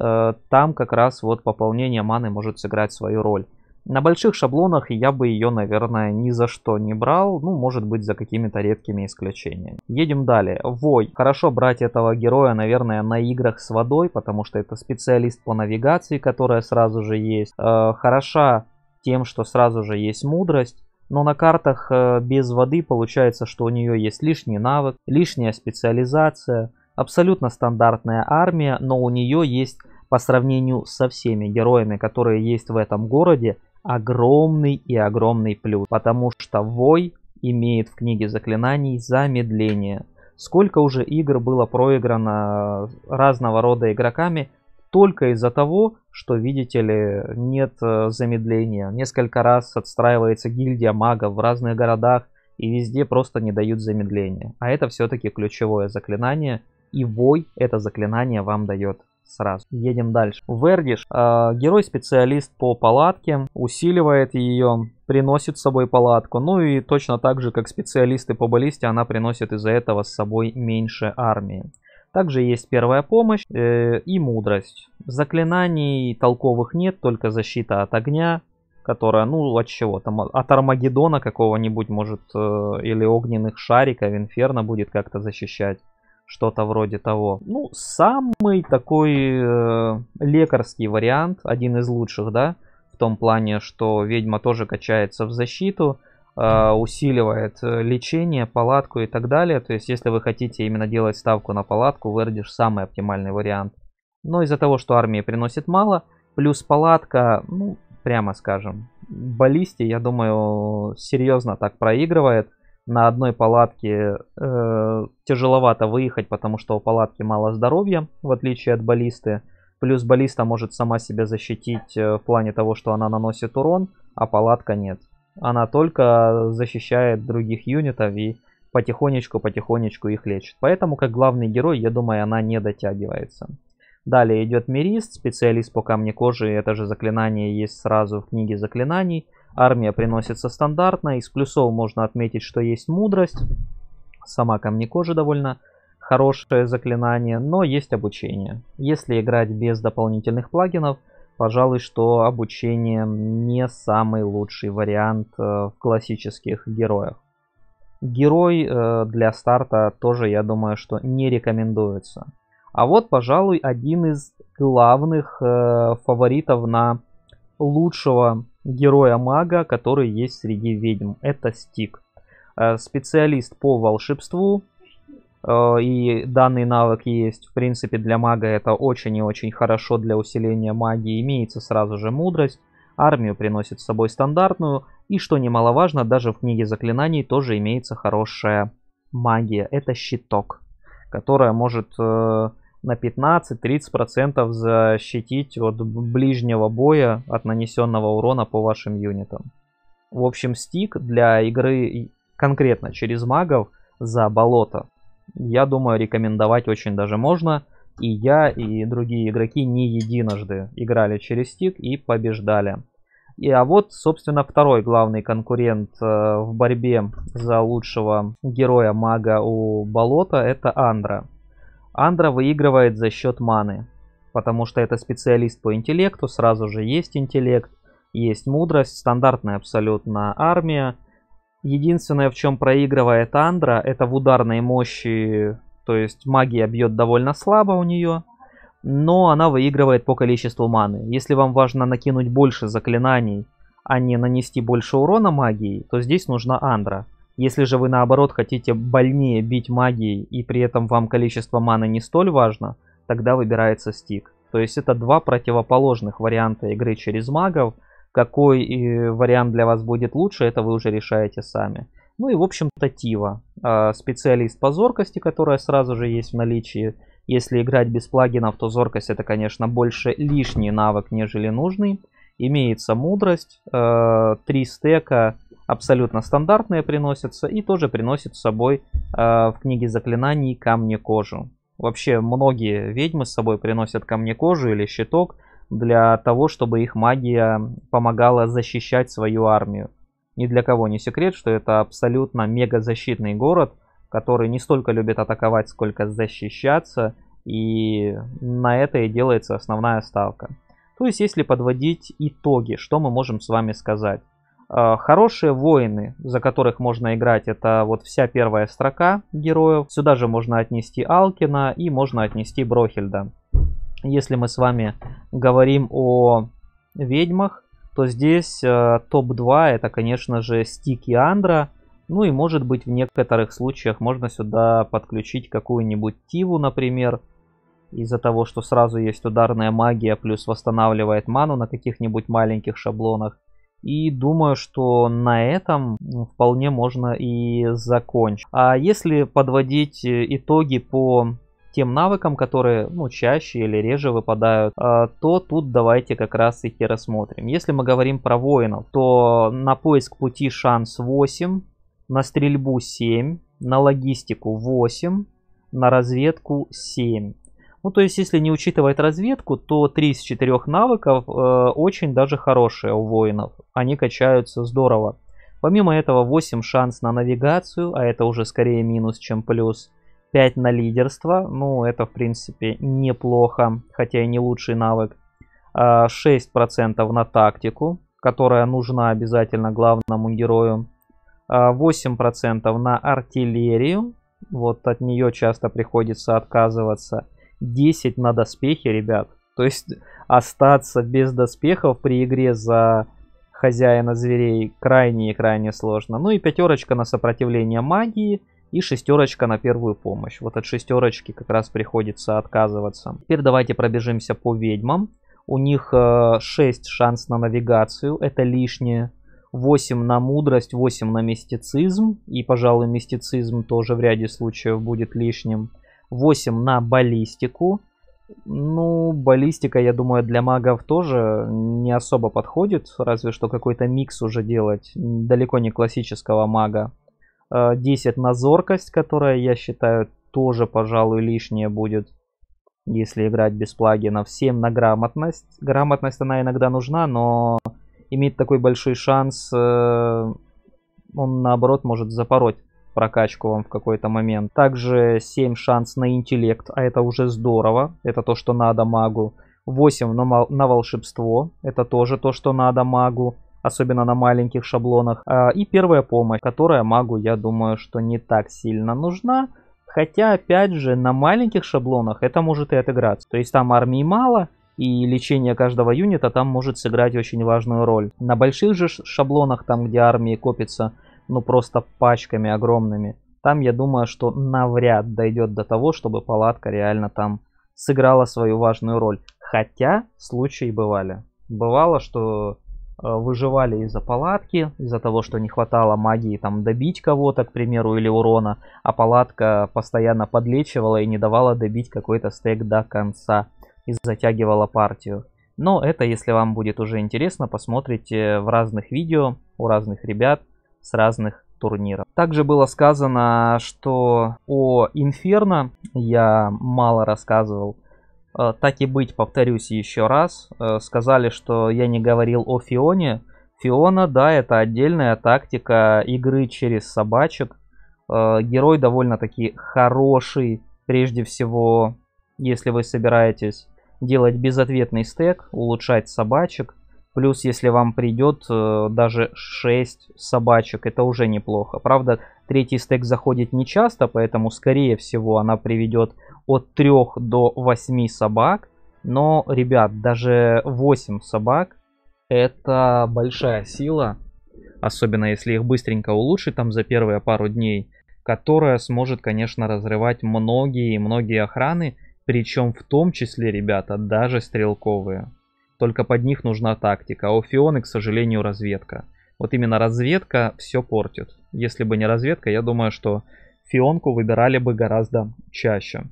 Э, там как раз вот пополнение маны может сыграть свою роль. На больших шаблонах я бы ее, наверное, ни за что не брал, ну, может быть, за какими-то редкими исключениями. Едем далее. Вой. Хорошо брать этого героя, наверное, на играх с водой, потому что это специалист по навигации, которая сразу же есть. Э, хороша тем, что сразу же есть мудрость. Но на картах э, без воды получается, что у нее есть лишний навык, лишняя специализация, абсолютно стандартная армия, но у нее есть по сравнению со всеми героями, которые есть в этом городе, огромный и огромный плюс, потому что вой имеет в книге заклинаний замедление. Сколько уже игр было проиграно разного рода игроками только из-за того, что, видите ли, нет э, замедления. Несколько раз отстраивается гильдия магов в разных городах, и везде просто не дают замедления. А это все-таки ключевое заклинание, и вой это заклинание вам дает сразу. Едем дальше. Вердиш. Э, Герой-специалист по палатке, усиливает ее, приносит с собой палатку. Ну и точно так же, как специалисты по баллисте, она приносит из-за этого с собой меньше армии. Также есть первая помощь э, и мудрость. Заклинаний толковых нет, только защита от огня, которая, ну, от чего там, от Армагеддона какого-нибудь, может, э, или огненных шариков, Инферно будет как-то защищать что-то вроде того. Ну, самый такой э, лекарский вариант, один из лучших, да, в том плане, что ведьма тоже качается в защиту, э, усиливает э, лечение, палатку и так далее. То есть, если вы хотите именно делать ставку на палатку, Вердиш самый оптимальный вариант. Но из-за того, что армия приносит мало, плюс палатка, ну, прямо скажем, баллисти, я думаю, серьезно так проигрывает на одной палатке э, тяжеловато выехать, потому что у палатки мало здоровья, в отличие от баллисты. Плюс баллиста может сама себя защитить э, в плане того, что она наносит урон, а палатка нет. Она только защищает других юнитов и потихонечку-потихонечку их лечит. Поэтому, как главный герой, я думаю, она не дотягивается. Далее идет Мирист, специалист по камне кожи. Это же заклинание есть сразу в книге заклинаний. Армия приносится стандартно. Из плюсов можно отметить, что есть мудрость. Сама камни кожи довольно хорошее заклинание, но есть обучение. Если играть без дополнительных плагинов, пожалуй, что обучение не самый лучший вариант э, в классических героях. Герой э, для старта тоже, я думаю, что не рекомендуется. А вот, пожалуй, один из главных э, фаворитов на лучшего героя-мага, который есть среди ведьм. Это Стик. Э, специалист по волшебству. Э, и данный навык есть, в принципе, для мага это очень и очень хорошо для усиления магии. Имеется сразу же мудрость. Армию приносит с собой стандартную. И что немаловажно, даже в книге заклинаний тоже имеется хорошая магия. Это щиток, которая может э, на 15-30% защитить от ближнего боя от нанесенного урона по вашим юнитам. В общем, стик для игры конкретно через магов за болото, я думаю, рекомендовать очень даже можно. И я, и другие игроки не единожды играли через стик и побеждали. И, а вот, собственно, второй главный конкурент э, в борьбе за лучшего героя мага у болота это Андра. Андра выигрывает за счет маны, потому что это специалист по интеллекту, сразу же есть интеллект, есть мудрость, стандартная абсолютно армия. Единственное, в чем проигрывает Андра, это в ударной мощи, то есть магия бьет довольно слабо у нее, но она выигрывает по количеству маны. Если вам важно накинуть больше заклинаний, а не нанести больше урона магии, то здесь нужна Андра. Если же вы наоборот хотите больнее бить магией и при этом вам количество маны не столь важно, тогда выбирается стик. То есть это два противоположных варианта игры через магов. Какой э, вариант для вас будет лучше, это вы уже решаете сами. Ну и в общем-то Тива, а, специалист по зоркости, которая сразу же есть в наличии. Если играть без плагинов, то зоркость это, конечно, больше лишний навык, нежели нужный. Имеется мудрость, э, три стека, абсолютно стандартные приносятся и тоже приносят с собой э, в книге заклинаний камни кожу. Вообще многие ведьмы с собой приносят камни кожу или щиток для того, чтобы их магия помогала защищать свою армию. Ни для кого не секрет, что это абсолютно мега защитный город, который не столько любит атаковать, сколько защищаться, и на это и делается основная ставка. То есть, если подводить итоги, что мы можем с вами сказать? Э, хорошие воины, за которых можно играть, это вот вся первая строка героев. Сюда же можно отнести Алкина и можно отнести Брохельда. Если мы с вами говорим о ведьмах, то здесь э, топ-2 это, конечно же, Стик и Андра. Ну и, может быть, в некоторых случаях можно сюда подключить какую-нибудь Тиву, например. Из-за того, что сразу есть ударная магия, плюс восстанавливает ману на каких-нибудь маленьких шаблонах. И думаю, что на этом вполне можно и закончить. А если подводить э, итоги по тем навыкам, которые ну, чаще или реже выпадают, а, то тут давайте как раз их и рассмотрим. Если мы говорим про воинов, то на поиск пути шанс 8, на стрельбу 7, на логистику 8, на разведку 7. Ну, то есть, если не учитывать разведку, то 3 из 4 навыков э, очень даже хорошие у воинов. Они качаются здорово. Помимо этого 8 шанс на навигацию, а это уже скорее минус, чем плюс. 5 на лидерство, ну это в принципе неплохо, хотя и не лучший навык. 6% а, на тактику, которая нужна обязательно главному герою. 8% а, на артиллерию, вот от нее часто приходится отказываться. 10 на доспехе, ребят. То есть остаться без доспехов при игре за хозяина зверей крайне и крайне сложно. Ну и пятерочка на сопротивление магии и шестерочка на первую помощь. Вот от шестерочки как раз приходится отказываться. Теперь давайте пробежимся по ведьмам. У них 6 э, шанс на навигацию, это лишнее. 8 на мудрость, 8 на мистицизм. И, пожалуй, мистицизм тоже в ряде случаев будет лишним. 8 на баллистику. Ну, баллистика, я думаю, для магов тоже не особо подходит, разве что какой-то микс уже делать, далеко не классического мага. 10 э, на зоркость, которая, я считаю, тоже, пожалуй, лишняя будет, если играть без плагинов. 7 на грамотность. Грамотность, она иногда нужна, но иметь такой большой шанс, э, он, наоборот, может запороть прокачку вам в какой-то момент. Также 7 шанс на интеллект, а это уже здорово. Это то, что надо магу. 8 на, на волшебство, это тоже то, что надо магу особенно на маленьких шаблонах. А, и первая помощь, которая магу, я думаю, что не так сильно нужна. Хотя, опять же, на маленьких шаблонах это может и отыграться. То есть там армии мало, и лечение каждого юнита там может сыграть очень важную роль. На больших же шаблонах, там где армии копится ну просто пачками огромными. Там я думаю, что навряд дойдет до того, чтобы палатка реально там сыграла свою важную роль. Хотя случаи бывали. Бывало, что э, выживали из-за палатки, из-за того, что не хватало магии там добить кого-то, к примеру, или урона, а палатка постоянно подлечивала и не давала добить какой-то стек до конца и затягивала партию. Но это, если вам будет уже интересно, посмотрите в разных видео у разных ребят с разных турниров. Также было сказано, что о Инферно я мало рассказывал. Э, так и быть, повторюсь еще раз. Э, сказали, что я не говорил о Фионе. Фиона, да, это отдельная тактика игры через собачек. Э, герой довольно-таки хороший, прежде всего, если вы собираетесь делать безответный стек, улучшать собачек, Плюс, если вам придет э, даже 6 собачек, это уже неплохо. Правда, третий стек заходит не часто, поэтому, скорее всего, она приведет от 3 до 8 собак. Но, ребят, даже 8 собак это большая сила, особенно если их быстренько улучшить там за первые пару дней, которая сможет, конечно, разрывать многие и многие охраны, причем в том числе, ребята, даже стрелковые. Только под них нужна тактика, а у Фионы, к сожалению, разведка. Вот именно разведка все портит. Если бы не разведка, я думаю, что Фионку выбирали бы гораздо чаще.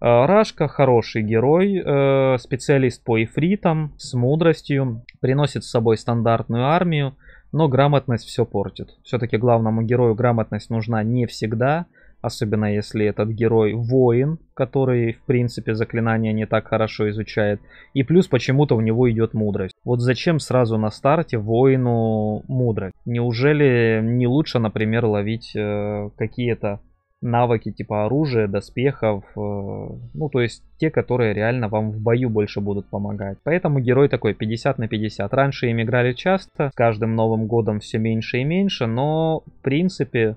А, Рашка хороший герой, э, специалист по эфритам, с мудростью, приносит с собой стандартную армию, но грамотность все портит. Все-таки главному герою грамотность нужна не всегда – особенно если этот герой воин, который, в принципе, заклинания не так хорошо изучает. И плюс почему-то у него идет мудрость. Вот зачем сразу на старте воину мудрость? Неужели не лучше, например, ловить э, какие-то навыки типа оружия, доспехов, э, ну то есть те, которые реально вам в бою больше будут помогать. Поэтому герой такой 50 на 50. Раньше им играли часто, с каждым новым годом все меньше и меньше, но в принципе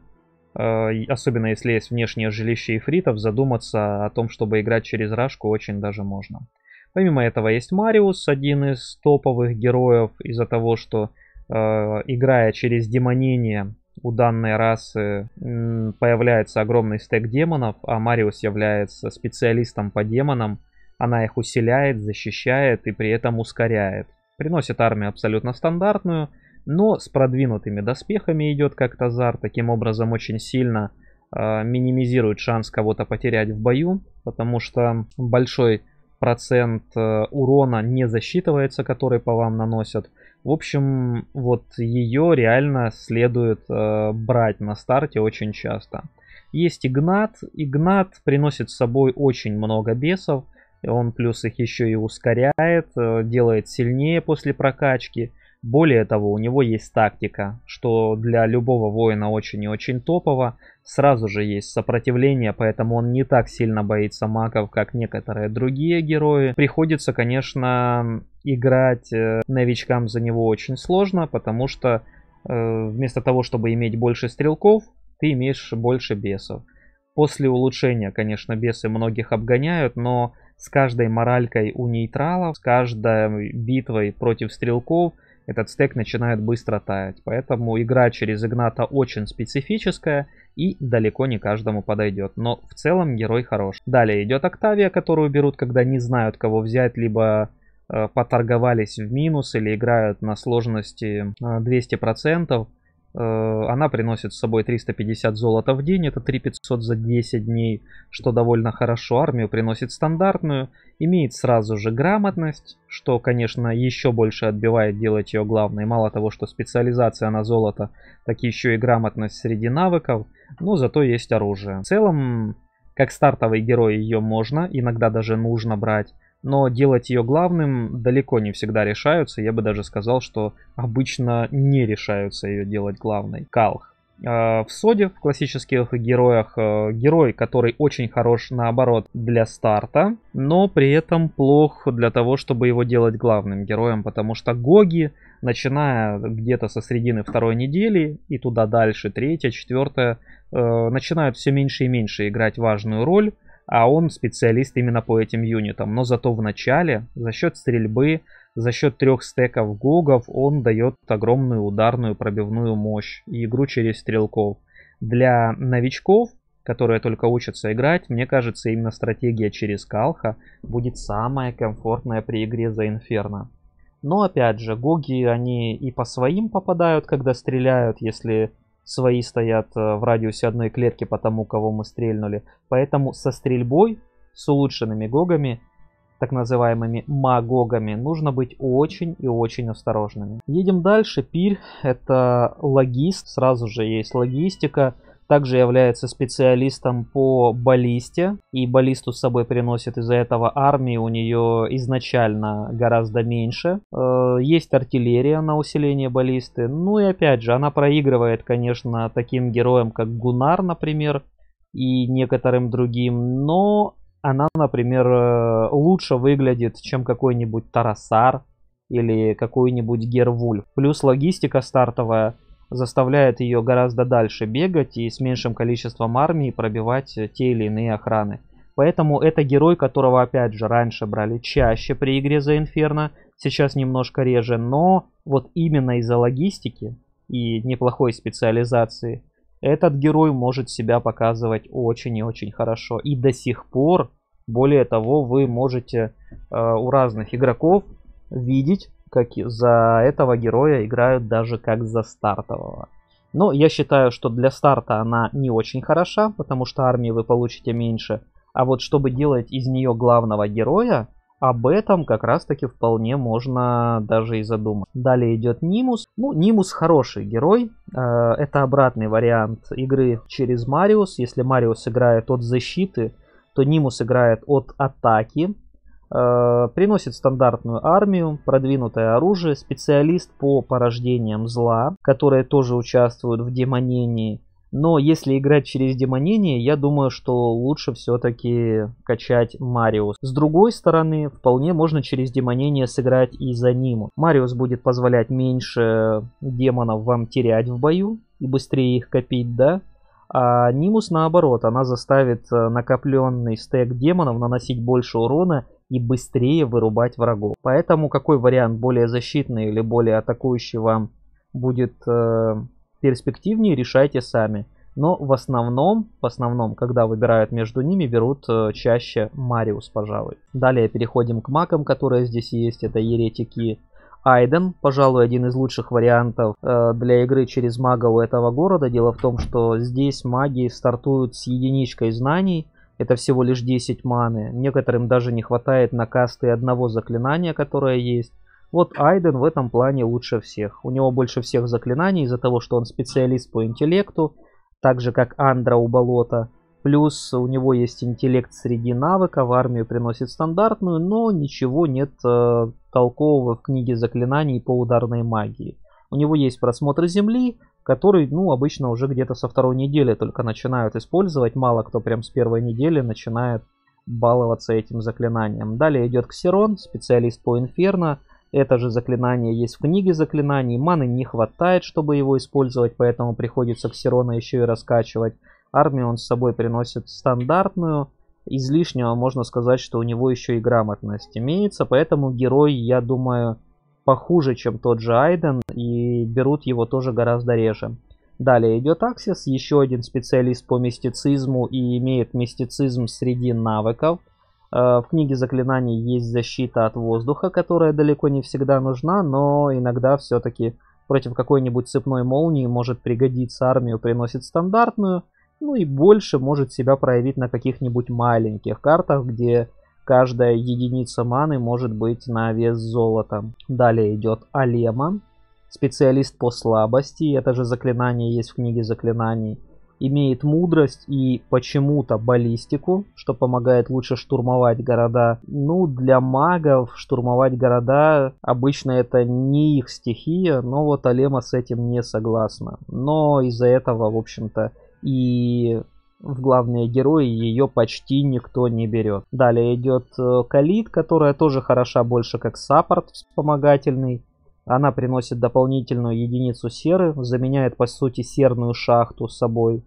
Э, особенно если есть внешнее жилище ифритов, задуматься о том, чтобы играть через рашку, очень даже можно. Помимо этого есть Мариус, один из топовых героев из-за того, что э, играя через демонение у данной расы появляется огромный стек демонов, а Мариус является специалистом по демонам. Она их усиляет, защищает и при этом ускоряет. Приносит армию абсолютно стандартную – но с продвинутыми доспехами идет как Тазар, таким образом очень сильно э, минимизирует шанс кого-то потерять в бою, потому что большой процент э, урона не засчитывается, который по вам наносят. В общем, вот ее реально следует э, брать на старте очень часто. Есть Игнат. Игнат приносит с собой очень много бесов. Он плюс их еще и ускоряет, э, делает сильнее после прокачки. Более того, у него есть тактика, что для любого воина очень и очень топово. Сразу же есть сопротивление, поэтому он не так сильно боится магов, как некоторые другие герои. Приходится, конечно, играть э, новичкам за него очень сложно, потому что э, вместо того, чтобы иметь больше стрелков, ты имеешь больше бесов. После улучшения, конечно, бесы многих обгоняют, но с каждой моралькой у нейтралов, с каждой битвой против стрелков – этот стек начинает быстро таять. Поэтому игра через Игната очень специфическая и далеко не каждому подойдет. Но в целом герой хорош. Далее идет Октавия, которую берут, когда не знают, кого взять, либо э, поторговались в минус или играют на сложности 200%. Э, Э, она приносит с собой 350 золота в день, это 3500 за 10 дней, что довольно хорошо. Армию приносит стандартную, имеет сразу же грамотность, что, конечно, еще больше отбивает делать ее главной. Мало того, что специализация на золото, так еще и грамотность среди навыков, но зато есть оружие. В целом, как стартовый герой ее можно, иногда даже нужно брать но делать ее главным далеко не всегда решаются. Я бы даже сказал, что обычно не решаются ее делать главной. Калх. А, в Соде, в классических героях, э, герой, который очень хорош, наоборот, для старта, но при этом плох для того, чтобы его делать главным героем, потому что Гоги, начиная где-то со середины второй недели и туда дальше, третья, четвертая, э, начинают все меньше и меньше играть важную роль, а он специалист именно по этим юнитам. Но зато в начале за счет стрельбы, за счет трех стеков гогов он дает огромную ударную пробивную мощь и игру через стрелков. Для новичков, которые только учатся играть, мне кажется, именно стратегия через Калха будет самая комфортная при игре за Инферно. Но опять же, гоги, они и по своим попадают, когда стреляют, если свои стоят э, в радиусе одной клетки по тому, кого мы стрельнули. Поэтому со стрельбой, с улучшенными гогами, так называемыми магогами, нужно быть очень и очень осторожными. Едем дальше. Пирь – это логист. Сразу же есть логистика – также является специалистом по баллисте, и баллисту с собой приносит из-за этого армии, у нее изначально гораздо меньше. Э, есть артиллерия на усиление баллисты, ну и опять же, она проигрывает, конечно, таким героям, как Гунар, например, и некоторым другим, но она, например, э, лучше выглядит, чем какой-нибудь Тарасар или какой-нибудь Гервуль. Плюс логистика стартовая – заставляет ее гораздо дальше бегать и с меньшим количеством армии пробивать те или иные охраны. Поэтому это герой, которого опять же раньше брали чаще при игре за Инферно, сейчас немножко реже, но вот именно из-за логистики и неплохой специализации этот герой может себя показывать очень и очень хорошо. И до сих пор, более того, вы можете э, у разных игроков видеть как за этого героя играют даже как за стартового. Но ну, я считаю, что для старта она не очень хороша, потому что армии вы получите меньше. А вот чтобы делать из нее главного героя, об этом как раз таки вполне можно даже и задумать. Далее идет Нимус. Ну, Нимус хороший герой. Э, это обратный вариант игры через Мариус. Если Мариус играет от защиты, то Нимус играет от атаки. Э, приносит стандартную армию, продвинутое оружие, специалист по порождениям зла, которые тоже участвуют в демонении. Но если играть через демонение, я думаю, что лучше все-таки качать Мариус. С другой стороны, вполне можно через демонение сыграть и за ним. Мариус будет позволять меньше демонов вам терять в бою и быстрее их копить, да? А Нимус наоборот, она заставит э, накопленный стек демонов наносить больше урона – и быстрее вырубать врагов. Поэтому какой вариант более защитный или более атакующий вам будет э, перспективнее, решайте сами. Но в основном, в основном, когда выбирают между ними, берут э, чаще Мариус, пожалуй. Далее переходим к макам, которые здесь есть. Это еретики Айден, пожалуй, один из лучших вариантов э, для игры через мага у этого города. Дело в том, что здесь маги стартуют с единичкой знаний, это всего лишь 10 маны. Некоторым даже не хватает на касты одного заклинания, которое есть. Вот Айден в этом плане лучше всех. У него больше всех заклинаний из-за того, что он специалист по интеллекту, так же как Андра у болота. Плюс у него есть интеллект среди навыков, в армию приносит стандартную, но ничего нет э, толкового в книге заклинаний по ударной магии. У него есть просмотр земли, который, ну, обычно уже где-то со второй недели только начинают использовать. Мало кто прям с первой недели начинает баловаться этим заклинанием. Далее идет Ксерон, специалист по Инферно. Это же заклинание есть в книге заклинаний. Маны не хватает, чтобы его использовать, поэтому приходится Ксерона еще и раскачивать. Армию он с собой приносит стандартную. Излишнего можно сказать, что у него еще и грамотность имеется, поэтому герой, я думаю, похуже, чем тот же Айден, и берут его тоже гораздо реже. Далее идет Аксис, еще один специалист по мистицизму и имеет мистицизм среди навыков. Э, в книге заклинаний есть защита от воздуха, которая далеко не всегда нужна, но иногда все-таки против какой-нибудь цепной молнии может пригодиться, армию приносит стандартную, ну и больше может себя проявить на каких-нибудь маленьких картах, где Каждая единица маны может быть на вес золота. Далее идет Алема. Специалист по слабости. Это же заклинание есть в книге заклинаний. Имеет мудрость и почему-то баллистику, что помогает лучше штурмовать города. Ну, для магов штурмовать города обычно это не их стихия, но вот Алема с этим не согласна. Но из-за этого, в общем-то, и в главные герои ее почти никто не берет. Далее идет э, Калит, которая тоже хороша больше как саппорт вспомогательный. Она приносит дополнительную единицу серы, заменяет по сути серную шахту с собой.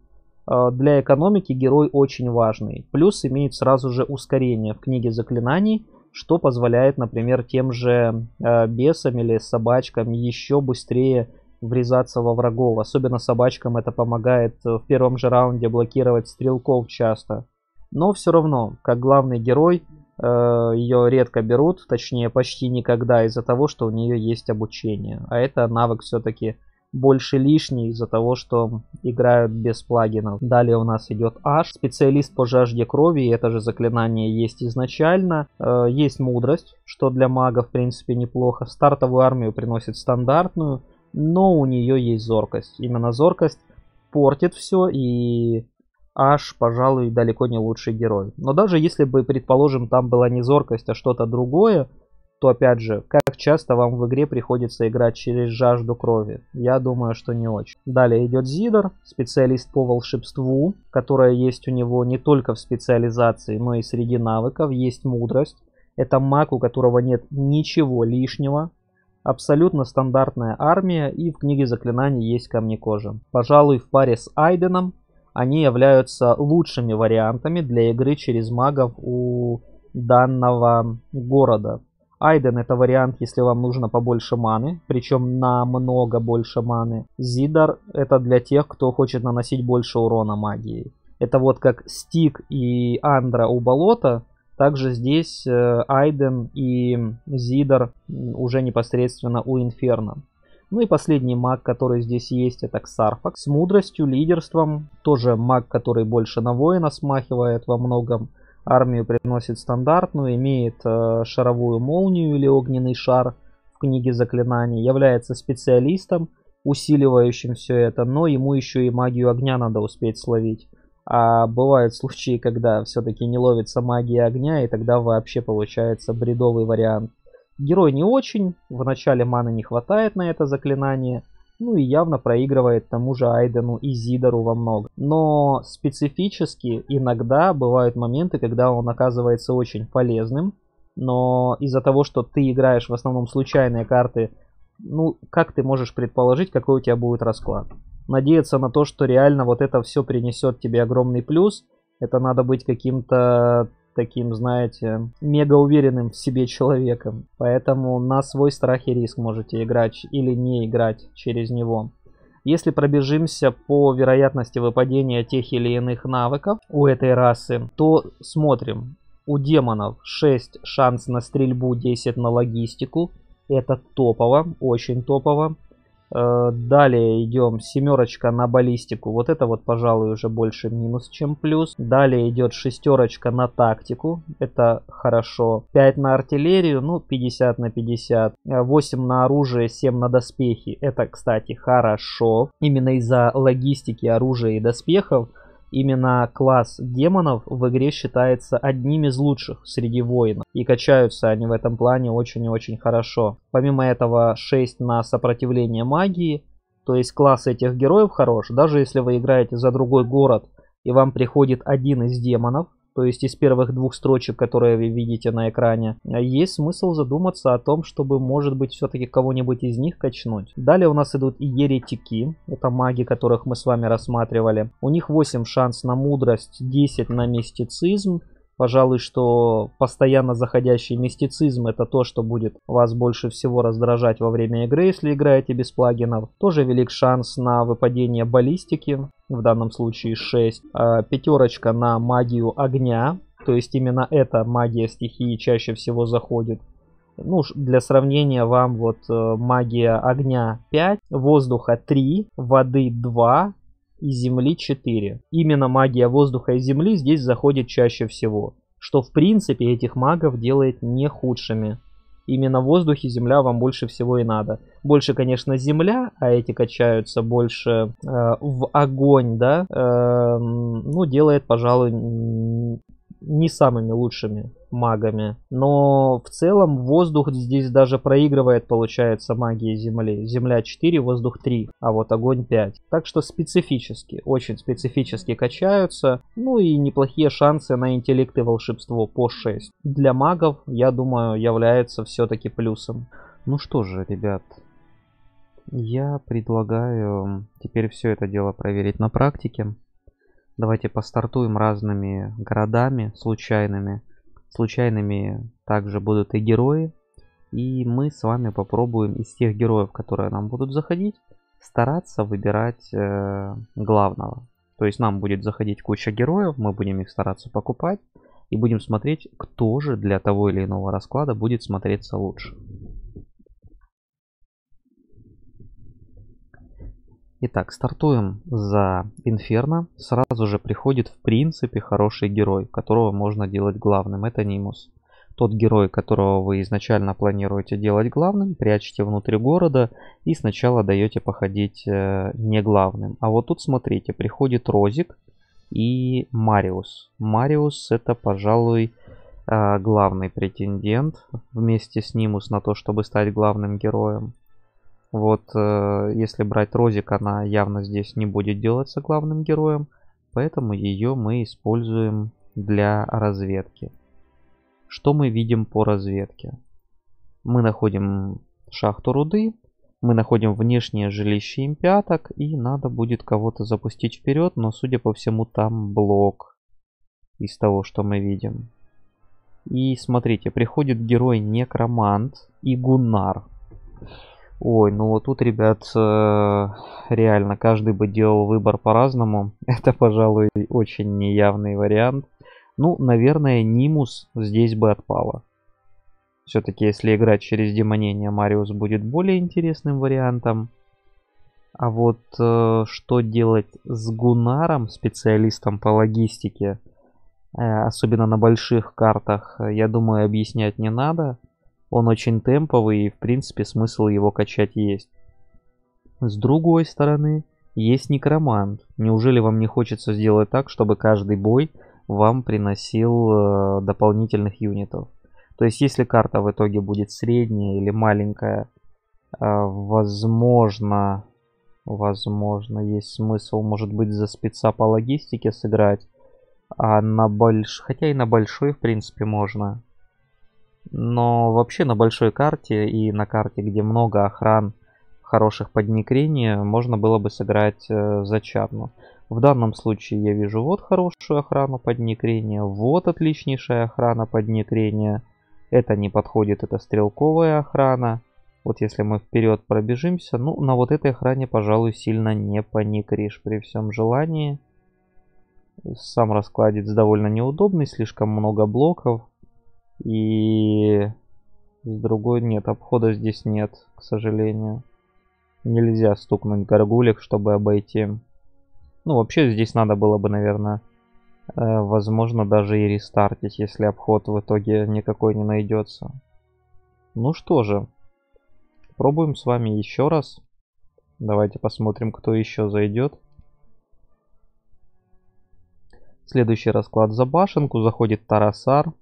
Э, для экономики герой очень важный. Плюс имеет сразу же ускорение в книге заклинаний, что позволяет, например, тем же э, бесам или собачкам еще быстрее врезаться во врагов. Особенно собачкам это помогает э, в первом же раунде блокировать стрелков часто. Но все равно, как главный герой, э, ее редко берут, точнее почти никогда из-за того, что у нее есть обучение. А это навык все-таки больше лишний из-за того, что играют без плагинов. Далее у нас идет Аш, специалист по жажде крови, это же заклинание есть изначально. Э, есть мудрость, что для мага в принципе неплохо. Стартовую армию приносит стандартную но у нее есть зоркость. Именно зоркость портит все и аж, пожалуй, далеко не лучший герой. Но даже если бы, предположим, там была не зоркость, а что-то другое, то опять же, как часто вам в игре приходится играть через жажду крови? Я думаю, что не очень. Далее идет Зидор, специалист по волшебству, которая есть у него не только в специализации, но и среди навыков. Есть мудрость. Это маг, у которого нет ничего лишнего. Абсолютно стандартная армия и в книге заклинаний есть камни кожи. Пожалуй, в паре с Айденом они являются лучшими вариантами для игры через магов у данного города. Айден это вариант, если вам нужно побольше маны, причем намного больше маны. Зидар это для тех, кто хочет наносить больше урона магии. Это вот как Стик и Андра у болота, также здесь э, Айден и Зидар уже непосредственно у Инферно. Ну и последний маг, который здесь есть, это Ксарфак. С мудростью, лидерством. Тоже маг, который больше на воина смахивает во многом. Армию приносит стандартную, имеет э, шаровую молнию или огненный шар в книге заклинаний. Является специалистом, усиливающим все это, но ему еще и магию огня надо успеть словить. А бывают случаи, когда все-таки не ловится магия огня, и тогда вообще получается бредовый вариант. Герой не очень, в начале маны не хватает на это заклинание, ну и явно проигрывает тому же Айдену и Зидору во много. Но специфически иногда бывают моменты, когда он оказывается очень полезным, но из-за того, что ты играешь в основном случайные карты, ну, как ты можешь предположить, какой у тебя будет расклад? надеяться на то, что реально вот это все принесет тебе огромный плюс, это надо быть каким-то таким, знаете, мега уверенным в себе человеком. Поэтому на свой страх и риск можете играть или не играть через него. Если пробежимся по вероятности выпадения тех или иных навыков у этой расы, то смотрим. У демонов 6 шанс на стрельбу, 10 на логистику. Это топово, очень топово. Э, далее идем семерочка на баллистику. Вот это вот, пожалуй, уже больше минус, чем плюс. Далее идет шестерочка на тактику. Это хорошо. 5 на артиллерию, ну 50 на 50. 8 э, на оружие, 7 на доспехи. Это, кстати, хорошо. Именно из-за логистики оружия и доспехов именно класс демонов в игре считается одним из лучших среди воинов. И качаются они в этом плане очень и очень хорошо. Помимо этого 6 на сопротивление магии. То есть класс этих героев хорош. Даже если вы играете за другой город и вам приходит один из демонов, то есть из первых двух строчек, которые вы видите на экране, есть смысл задуматься о том, чтобы, может быть, все-таки кого-нибудь из них качнуть. Далее у нас идут еретики, это маги, которых мы с вами рассматривали. У них 8 шанс на мудрость, 10 на мистицизм, Пожалуй, что постоянно заходящий мистицизм это то, что будет вас больше всего раздражать во время игры, если играете без плагинов. Тоже велик шанс на выпадение баллистики, в данном случае 6. А, Пятерочка на магию огня, то есть именно эта магия стихии чаще всего заходит. Ну, для сравнения вам вот э, магия огня 5, воздуха 3, воды 2, и земли 4. Именно магия воздуха и земли здесь заходит чаще всего, что в принципе этих магов делает не худшими. Именно в воздухе земля вам больше всего и надо. Больше, конечно, земля, а эти качаются больше э, в огонь, да, э, ну, делает, пожалуй, не самыми лучшими магами. Но в целом воздух здесь даже проигрывает, получается, магии Земли. Земля 4, воздух 3, а вот огонь 5. Так что специфически, очень специфически качаются. Ну и неплохие шансы на интеллект и волшебство по 6. Для магов, я думаю, является все-таки плюсом. Ну что же, ребят, я предлагаю теперь все это дело проверить на практике. Давайте постартуем разными городами случайными. Случайными также будут и герои. И мы с вами попробуем из тех героев, которые нам будут заходить, стараться выбирать э, главного. То есть нам будет заходить куча героев, мы будем их стараться покупать и будем смотреть, кто же для того или иного расклада будет смотреться лучше. Итак, стартуем за Инферно. Сразу же приходит в принципе хороший герой, которого можно делать главным. Это Нимус. Тот герой, которого вы изначально планируете делать главным, прячете внутри города и сначала даете походить э, не главным. А вот тут смотрите, приходит Розик и Мариус. Мариус это, пожалуй, э, главный претендент вместе с Нимус на то, чтобы стать главным героем. Вот э, если брать Розик, она явно здесь не будет делаться главным героем, поэтому ее мы используем для разведки. Что мы видим по разведке? Мы находим шахту руды, мы находим внешнее жилище импяток и надо будет кого-то запустить вперед, но, судя по всему, там блок из того, что мы видим. И смотрите, приходит герой Некромант и Гуннар. Ой, ну вот тут, ребят, э, реально каждый бы делал выбор по-разному. Это, пожалуй, очень неявный вариант. Ну, наверное, Нимус здесь бы отпала. Все-таки, если играть через демонение, Мариус будет более интересным вариантом. А вот э, что делать с Гунаром, специалистом по логистике, э, особенно на больших картах, э, я думаю, объяснять не надо. Он очень темповый и в принципе смысл его качать есть. С другой стороны, есть некромант. Неужели вам не хочется сделать так, чтобы каждый бой вам приносил э, дополнительных юнитов? То есть, если карта в итоге будет средняя или маленькая, э, возможно, возможно, есть смысл, может быть, за спеца по логистике сыграть. А на больш... Хотя и на большой, в принципе, можно. Но вообще на большой карте и на карте, где много охран, хороших подникрений, можно было бы сыграть э, за Чарну. В данном случае я вижу вот хорошую охрану подникрения, вот отличнейшая охрана подникрения. Это не подходит, это стрелковая охрана. Вот если мы вперед пробежимся, ну на вот этой охране, пожалуй, сильно не паникришь при всем желании. Сам раскладец довольно неудобный, слишком много блоков. И с другой нет, обхода здесь нет, к сожалению. Нельзя стукнуть горгулек, чтобы обойти. Ну, вообще здесь надо было бы, наверное, э, возможно, даже и рестартить, если обход в итоге никакой не найдется. Ну что же, пробуем с вами еще раз. Давайте посмотрим, кто еще зайдет. Следующий расклад за башенку. Заходит Тарасар.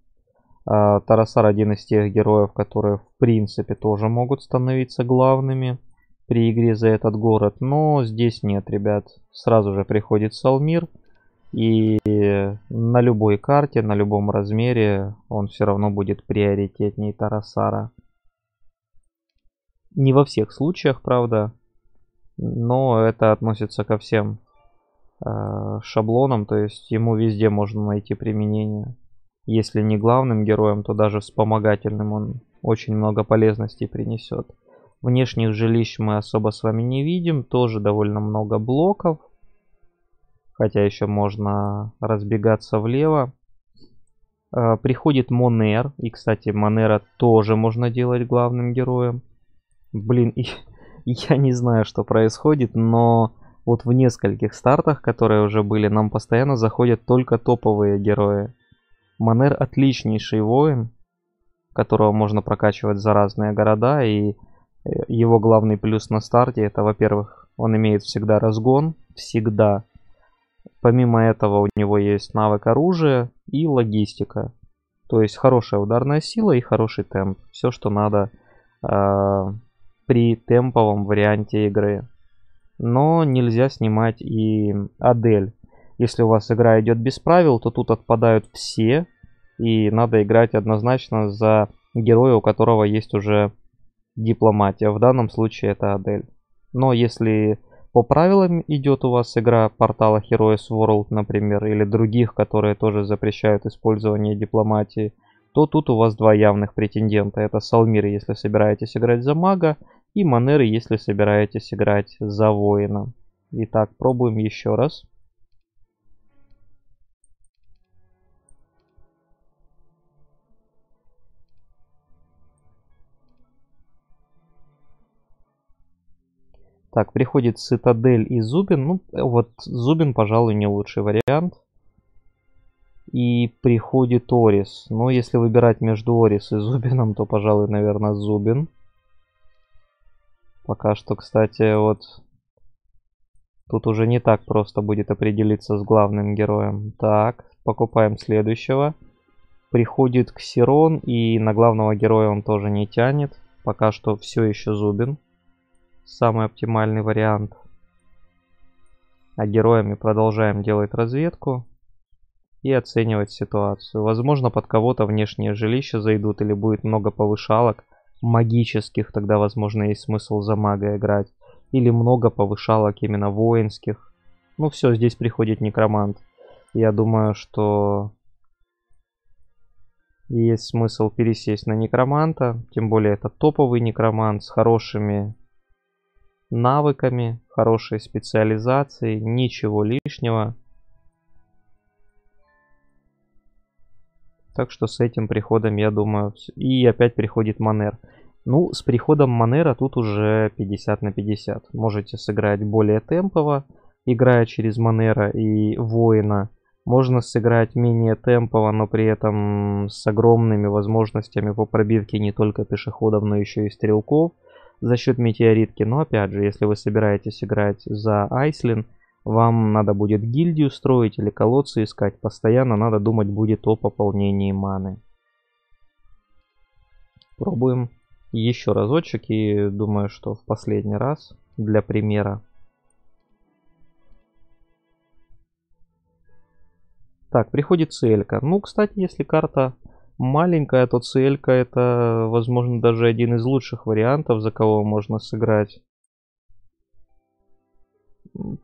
А, Тарасар один из тех героев, которые в принципе тоже могут становиться главными при игре за этот город. Но здесь нет, ребят. Сразу же приходит Салмир. И на любой карте, на любом размере он все равно будет приоритетнее Тарасара. Не во всех случаях, правда. Но это относится ко всем э, шаблонам. То есть ему везде можно найти применение если не главным героем, то даже вспомогательным он очень много полезностей принесет. Внешних жилищ мы особо с вами не видим, тоже довольно много блоков. Хотя еще можно разбегаться влево. А, приходит Монер, и, кстати, Монера тоже можно делать главным героем. Блин, я не знаю, что происходит, но вот в нескольких стартах, которые уже были, нам постоянно заходят только топовые герои. Манер отличнейший воин, которого можно прокачивать за разные города, и э, его главный плюс на старте это, во-первых, он имеет всегда разгон, всегда. Помимо этого у него есть навык оружия и логистика. То есть хорошая ударная сила и хороший темп. Все, что надо э, при темповом варианте игры. Но нельзя снимать и Адель. Если у вас игра идет без правил, то тут отпадают все, и надо играть однозначно за героя, у которого есть уже дипломатия. В данном случае это Адель. Но если по правилам идет у вас игра портала Heroes World, например, или других, которые тоже запрещают использование дипломатии, то тут у вас два явных претендента. Это Салмир, если собираетесь играть за мага, и Манеры, если собираетесь играть за воина. Итак, пробуем еще раз. Так, приходит Цитадель и Зубин. Ну, вот Зубин, пожалуй, не лучший вариант. И приходит Орис. Ну, если выбирать между Орис и Зубином, то, пожалуй, наверное, Зубин. Пока что, кстати, вот тут уже не так просто будет определиться с главным героем. Так, покупаем следующего. Приходит Ксирон, и на главного героя он тоже не тянет. Пока что все еще Зубин самый оптимальный вариант. А героями продолжаем делать разведку и оценивать ситуацию. Возможно, под кого-то внешние жилища зайдут или будет много повышалок магических, тогда, возможно, есть смысл за мага играть. Или много повышалок именно воинских. Ну все, здесь приходит некромант. Я думаю, что есть смысл пересесть на некроманта. Тем более это топовый некромант с хорошими навыками, хорошей специализацией, ничего лишнего. Так что с этим приходом, я думаю, и опять приходит Манер. Ну, с приходом Манера тут уже 50 на 50. Можете сыграть более темпово, играя через Манера и Воина. Можно сыграть менее темпово, но при этом с огромными возможностями по пробивке не только пешеходов, но еще и стрелков – за счет метеоритки. Но опять же, если вы собираетесь играть за Айслин, вам надо будет гильдию строить или колодцы искать. Постоянно надо думать будет о пополнении маны. Пробуем еще разочек и думаю, что в последний раз для примера. Так, приходит целька. Ну, кстати, если карта маленькая, то целька это, возможно, даже один из лучших вариантов, за кого можно сыграть.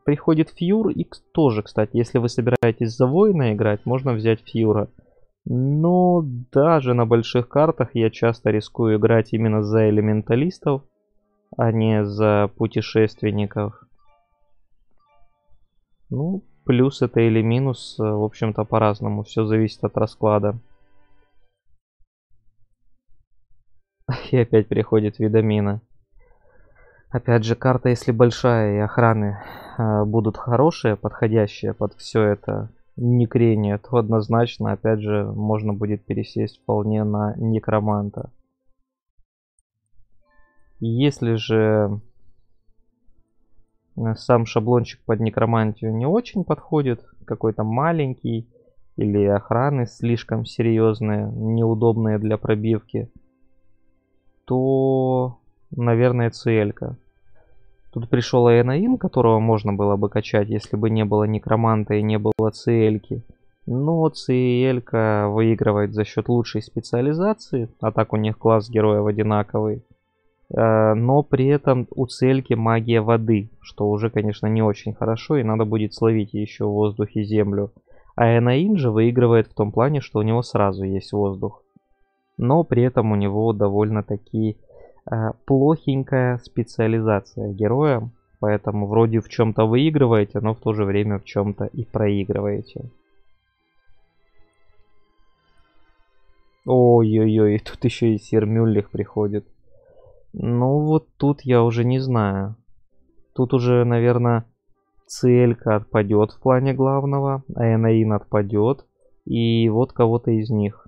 Приходит Фьюр, и тоже, кстати, если вы собираетесь за воина играть, можно взять Фьюра. Но даже на больших картах я часто рискую играть именно за элементалистов, а не за путешественников. Ну, плюс это или минус, э, в общем-то, по-разному. Все зависит от расклада. И опять приходит видамина. Опять же, карта, если большая и охраны э, будут хорошие, подходящие под все это некрение, то однозначно, опять же, можно будет пересесть вполне на некроманта. Если же э, сам шаблончик под некромантию не очень подходит, какой-то маленький, или охраны слишком серьезные, неудобные для пробивки – то, наверное, Циэлька. Тут пришел Айнаин, которого можно было бы качать, если бы не было Некроманта и не было Циэльки. Но Циэлька выигрывает за счет лучшей специализации, а так у них класс героев одинаковый. Э, но при этом у Циэльки магия воды, что уже, конечно, не очень хорошо, и надо будет словить еще воздух и землю. А Энаин же выигрывает в том плане, что у него сразу есть воздух но при этом у него довольно-таки э, плохенькая специализация героя, поэтому вроде в чем-то выигрываете, но в то же время в чем-то и проигрываете. Ой-ой-ой, тут еще и Сир Мюллих приходит. Ну вот тут я уже не знаю. Тут уже, наверное, Целька отпадет в плане главного, а Энаин отпадет, и вот кого-то из них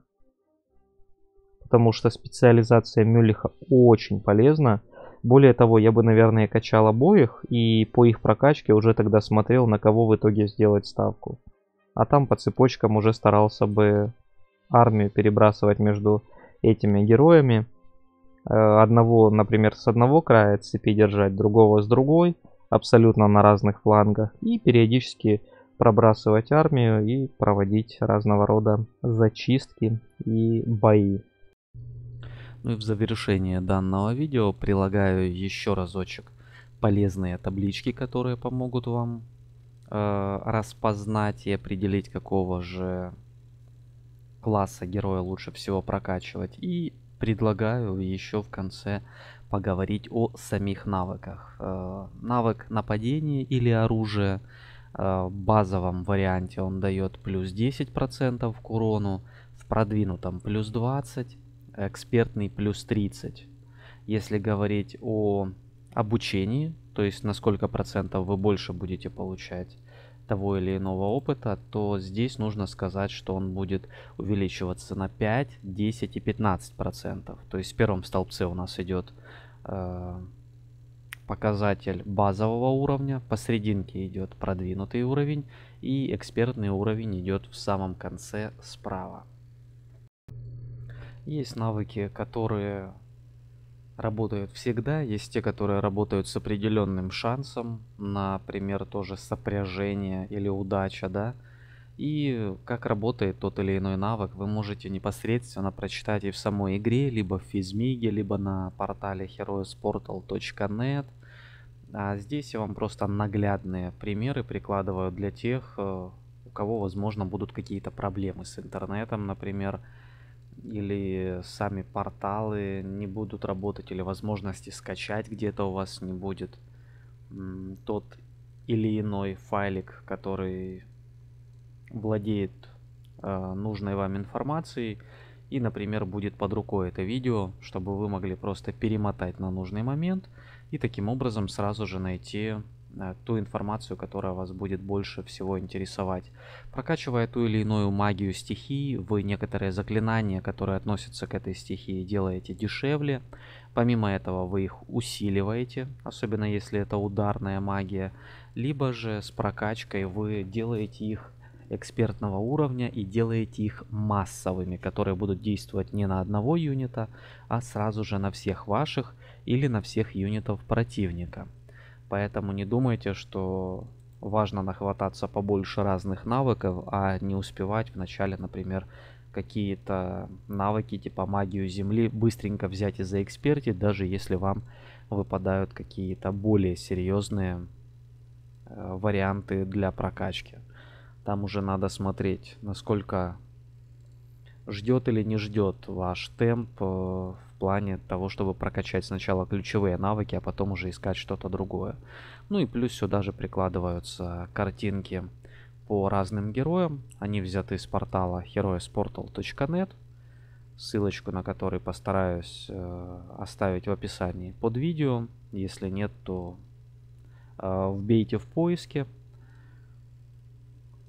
потому что специализация Мюллиха очень полезна. Более того, я бы, наверное, качал обоих и по их прокачке уже тогда смотрел, на кого в итоге сделать ставку. А там по цепочкам уже старался бы армию перебрасывать между этими героями. Э, одного, например, с одного края цепи держать, другого с другой, абсолютно на разных флангах. И периодически пробрасывать армию и проводить разного рода зачистки и бои. Ну и в завершение данного видео прилагаю еще разочек полезные таблички, которые помогут вам э, распознать и определить, какого же класса героя лучше всего прокачивать. И предлагаю еще в конце поговорить о самих навыках. Э, навык нападения или оружия э, в базовом варианте он дает плюс 10% к урону, в продвинутом плюс 20%, экспертный плюс 30. Если говорить о обучении, то есть на сколько процентов вы больше будете получать того или иного опыта, то здесь нужно сказать, что он будет увеличиваться на 5, 10 и 15 процентов. То есть в первом столбце у нас идет э, показатель базового уровня, посерединке идет продвинутый уровень и экспертный уровень идет в самом конце справа. Есть навыки, которые работают всегда, есть те, которые работают с определенным шансом, например, тоже сопряжение или удача, да. И как работает тот или иной навык, вы можете непосредственно прочитать и в самой игре, либо в физмиге, либо на портале heroesportal.net. А здесь я вам просто наглядные примеры прикладываю для тех, э, у кого, возможно, будут какие-то проблемы с интернетом, например, например или сами порталы не будут работать, или возможности скачать где-то у вас не будет тот или иной файлик, который владеет э, нужной вам информацией. И, например, будет под рукой это видео, чтобы вы могли просто перемотать на нужный момент и таким образом сразу же найти Э, ту информацию, которая вас будет больше всего интересовать. Прокачивая ту или иную магию стихии, вы некоторые заклинания, которые относятся к этой стихии, делаете дешевле. Помимо этого вы их усиливаете, особенно если это ударная магия. Либо же с прокачкой вы делаете их экспертного уровня и делаете их массовыми, которые будут действовать не на одного юнита, а сразу же на всех ваших или на всех юнитов противника. Поэтому не думайте, что важно нахвататься побольше разных навыков, а не успевать вначале, например, какие-то навыки типа магию земли быстренько взять и заэкспертить, даже если вам выпадают какие-то более серьезные э, варианты для прокачки. Там уже надо смотреть, насколько ждет или не ждет ваш темп э, в плане того, чтобы прокачать сначала ключевые навыки, а потом уже искать что-то другое. Ну и плюс сюда же прикладываются картинки по разным героям. Они взяты из портала heroesportal.net, ссылочку на который постараюсь э, оставить в описании под видео. Если нет, то э, вбейте в поиске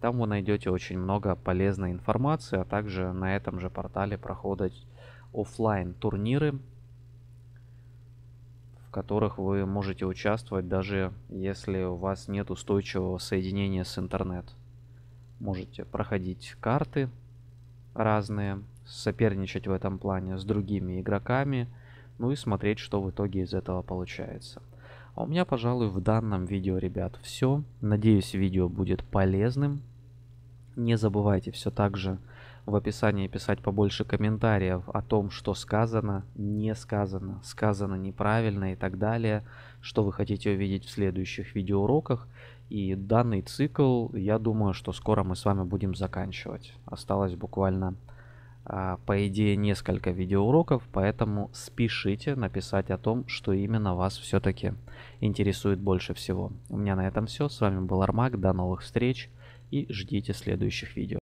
там вы найдете очень много полезной информации, а также на этом же портале проходят офлайн турниры, в которых вы можете участвовать, даже если у вас нет устойчивого соединения с интернет. Можете проходить карты разные, соперничать в этом плане с другими игроками, ну и смотреть, что в итоге из этого получается. А у меня, пожалуй, в данном видео, ребят, все. Надеюсь, видео будет полезным. Не забывайте все так же в описании писать побольше комментариев о том, что сказано, не сказано, сказано неправильно и так далее, что вы хотите увидеть в следующих видеоуроках. И данный цикл, я думаю, что скоро мы с вами будем заканчивать. Осталось буквально а, по идее, несколько видеоуроков, поэтому спешите написать о том, что именно вас все-таки интересует больше всего. У меня на этом все. С вами был Армак. До новых встреч и ждите следующих видео.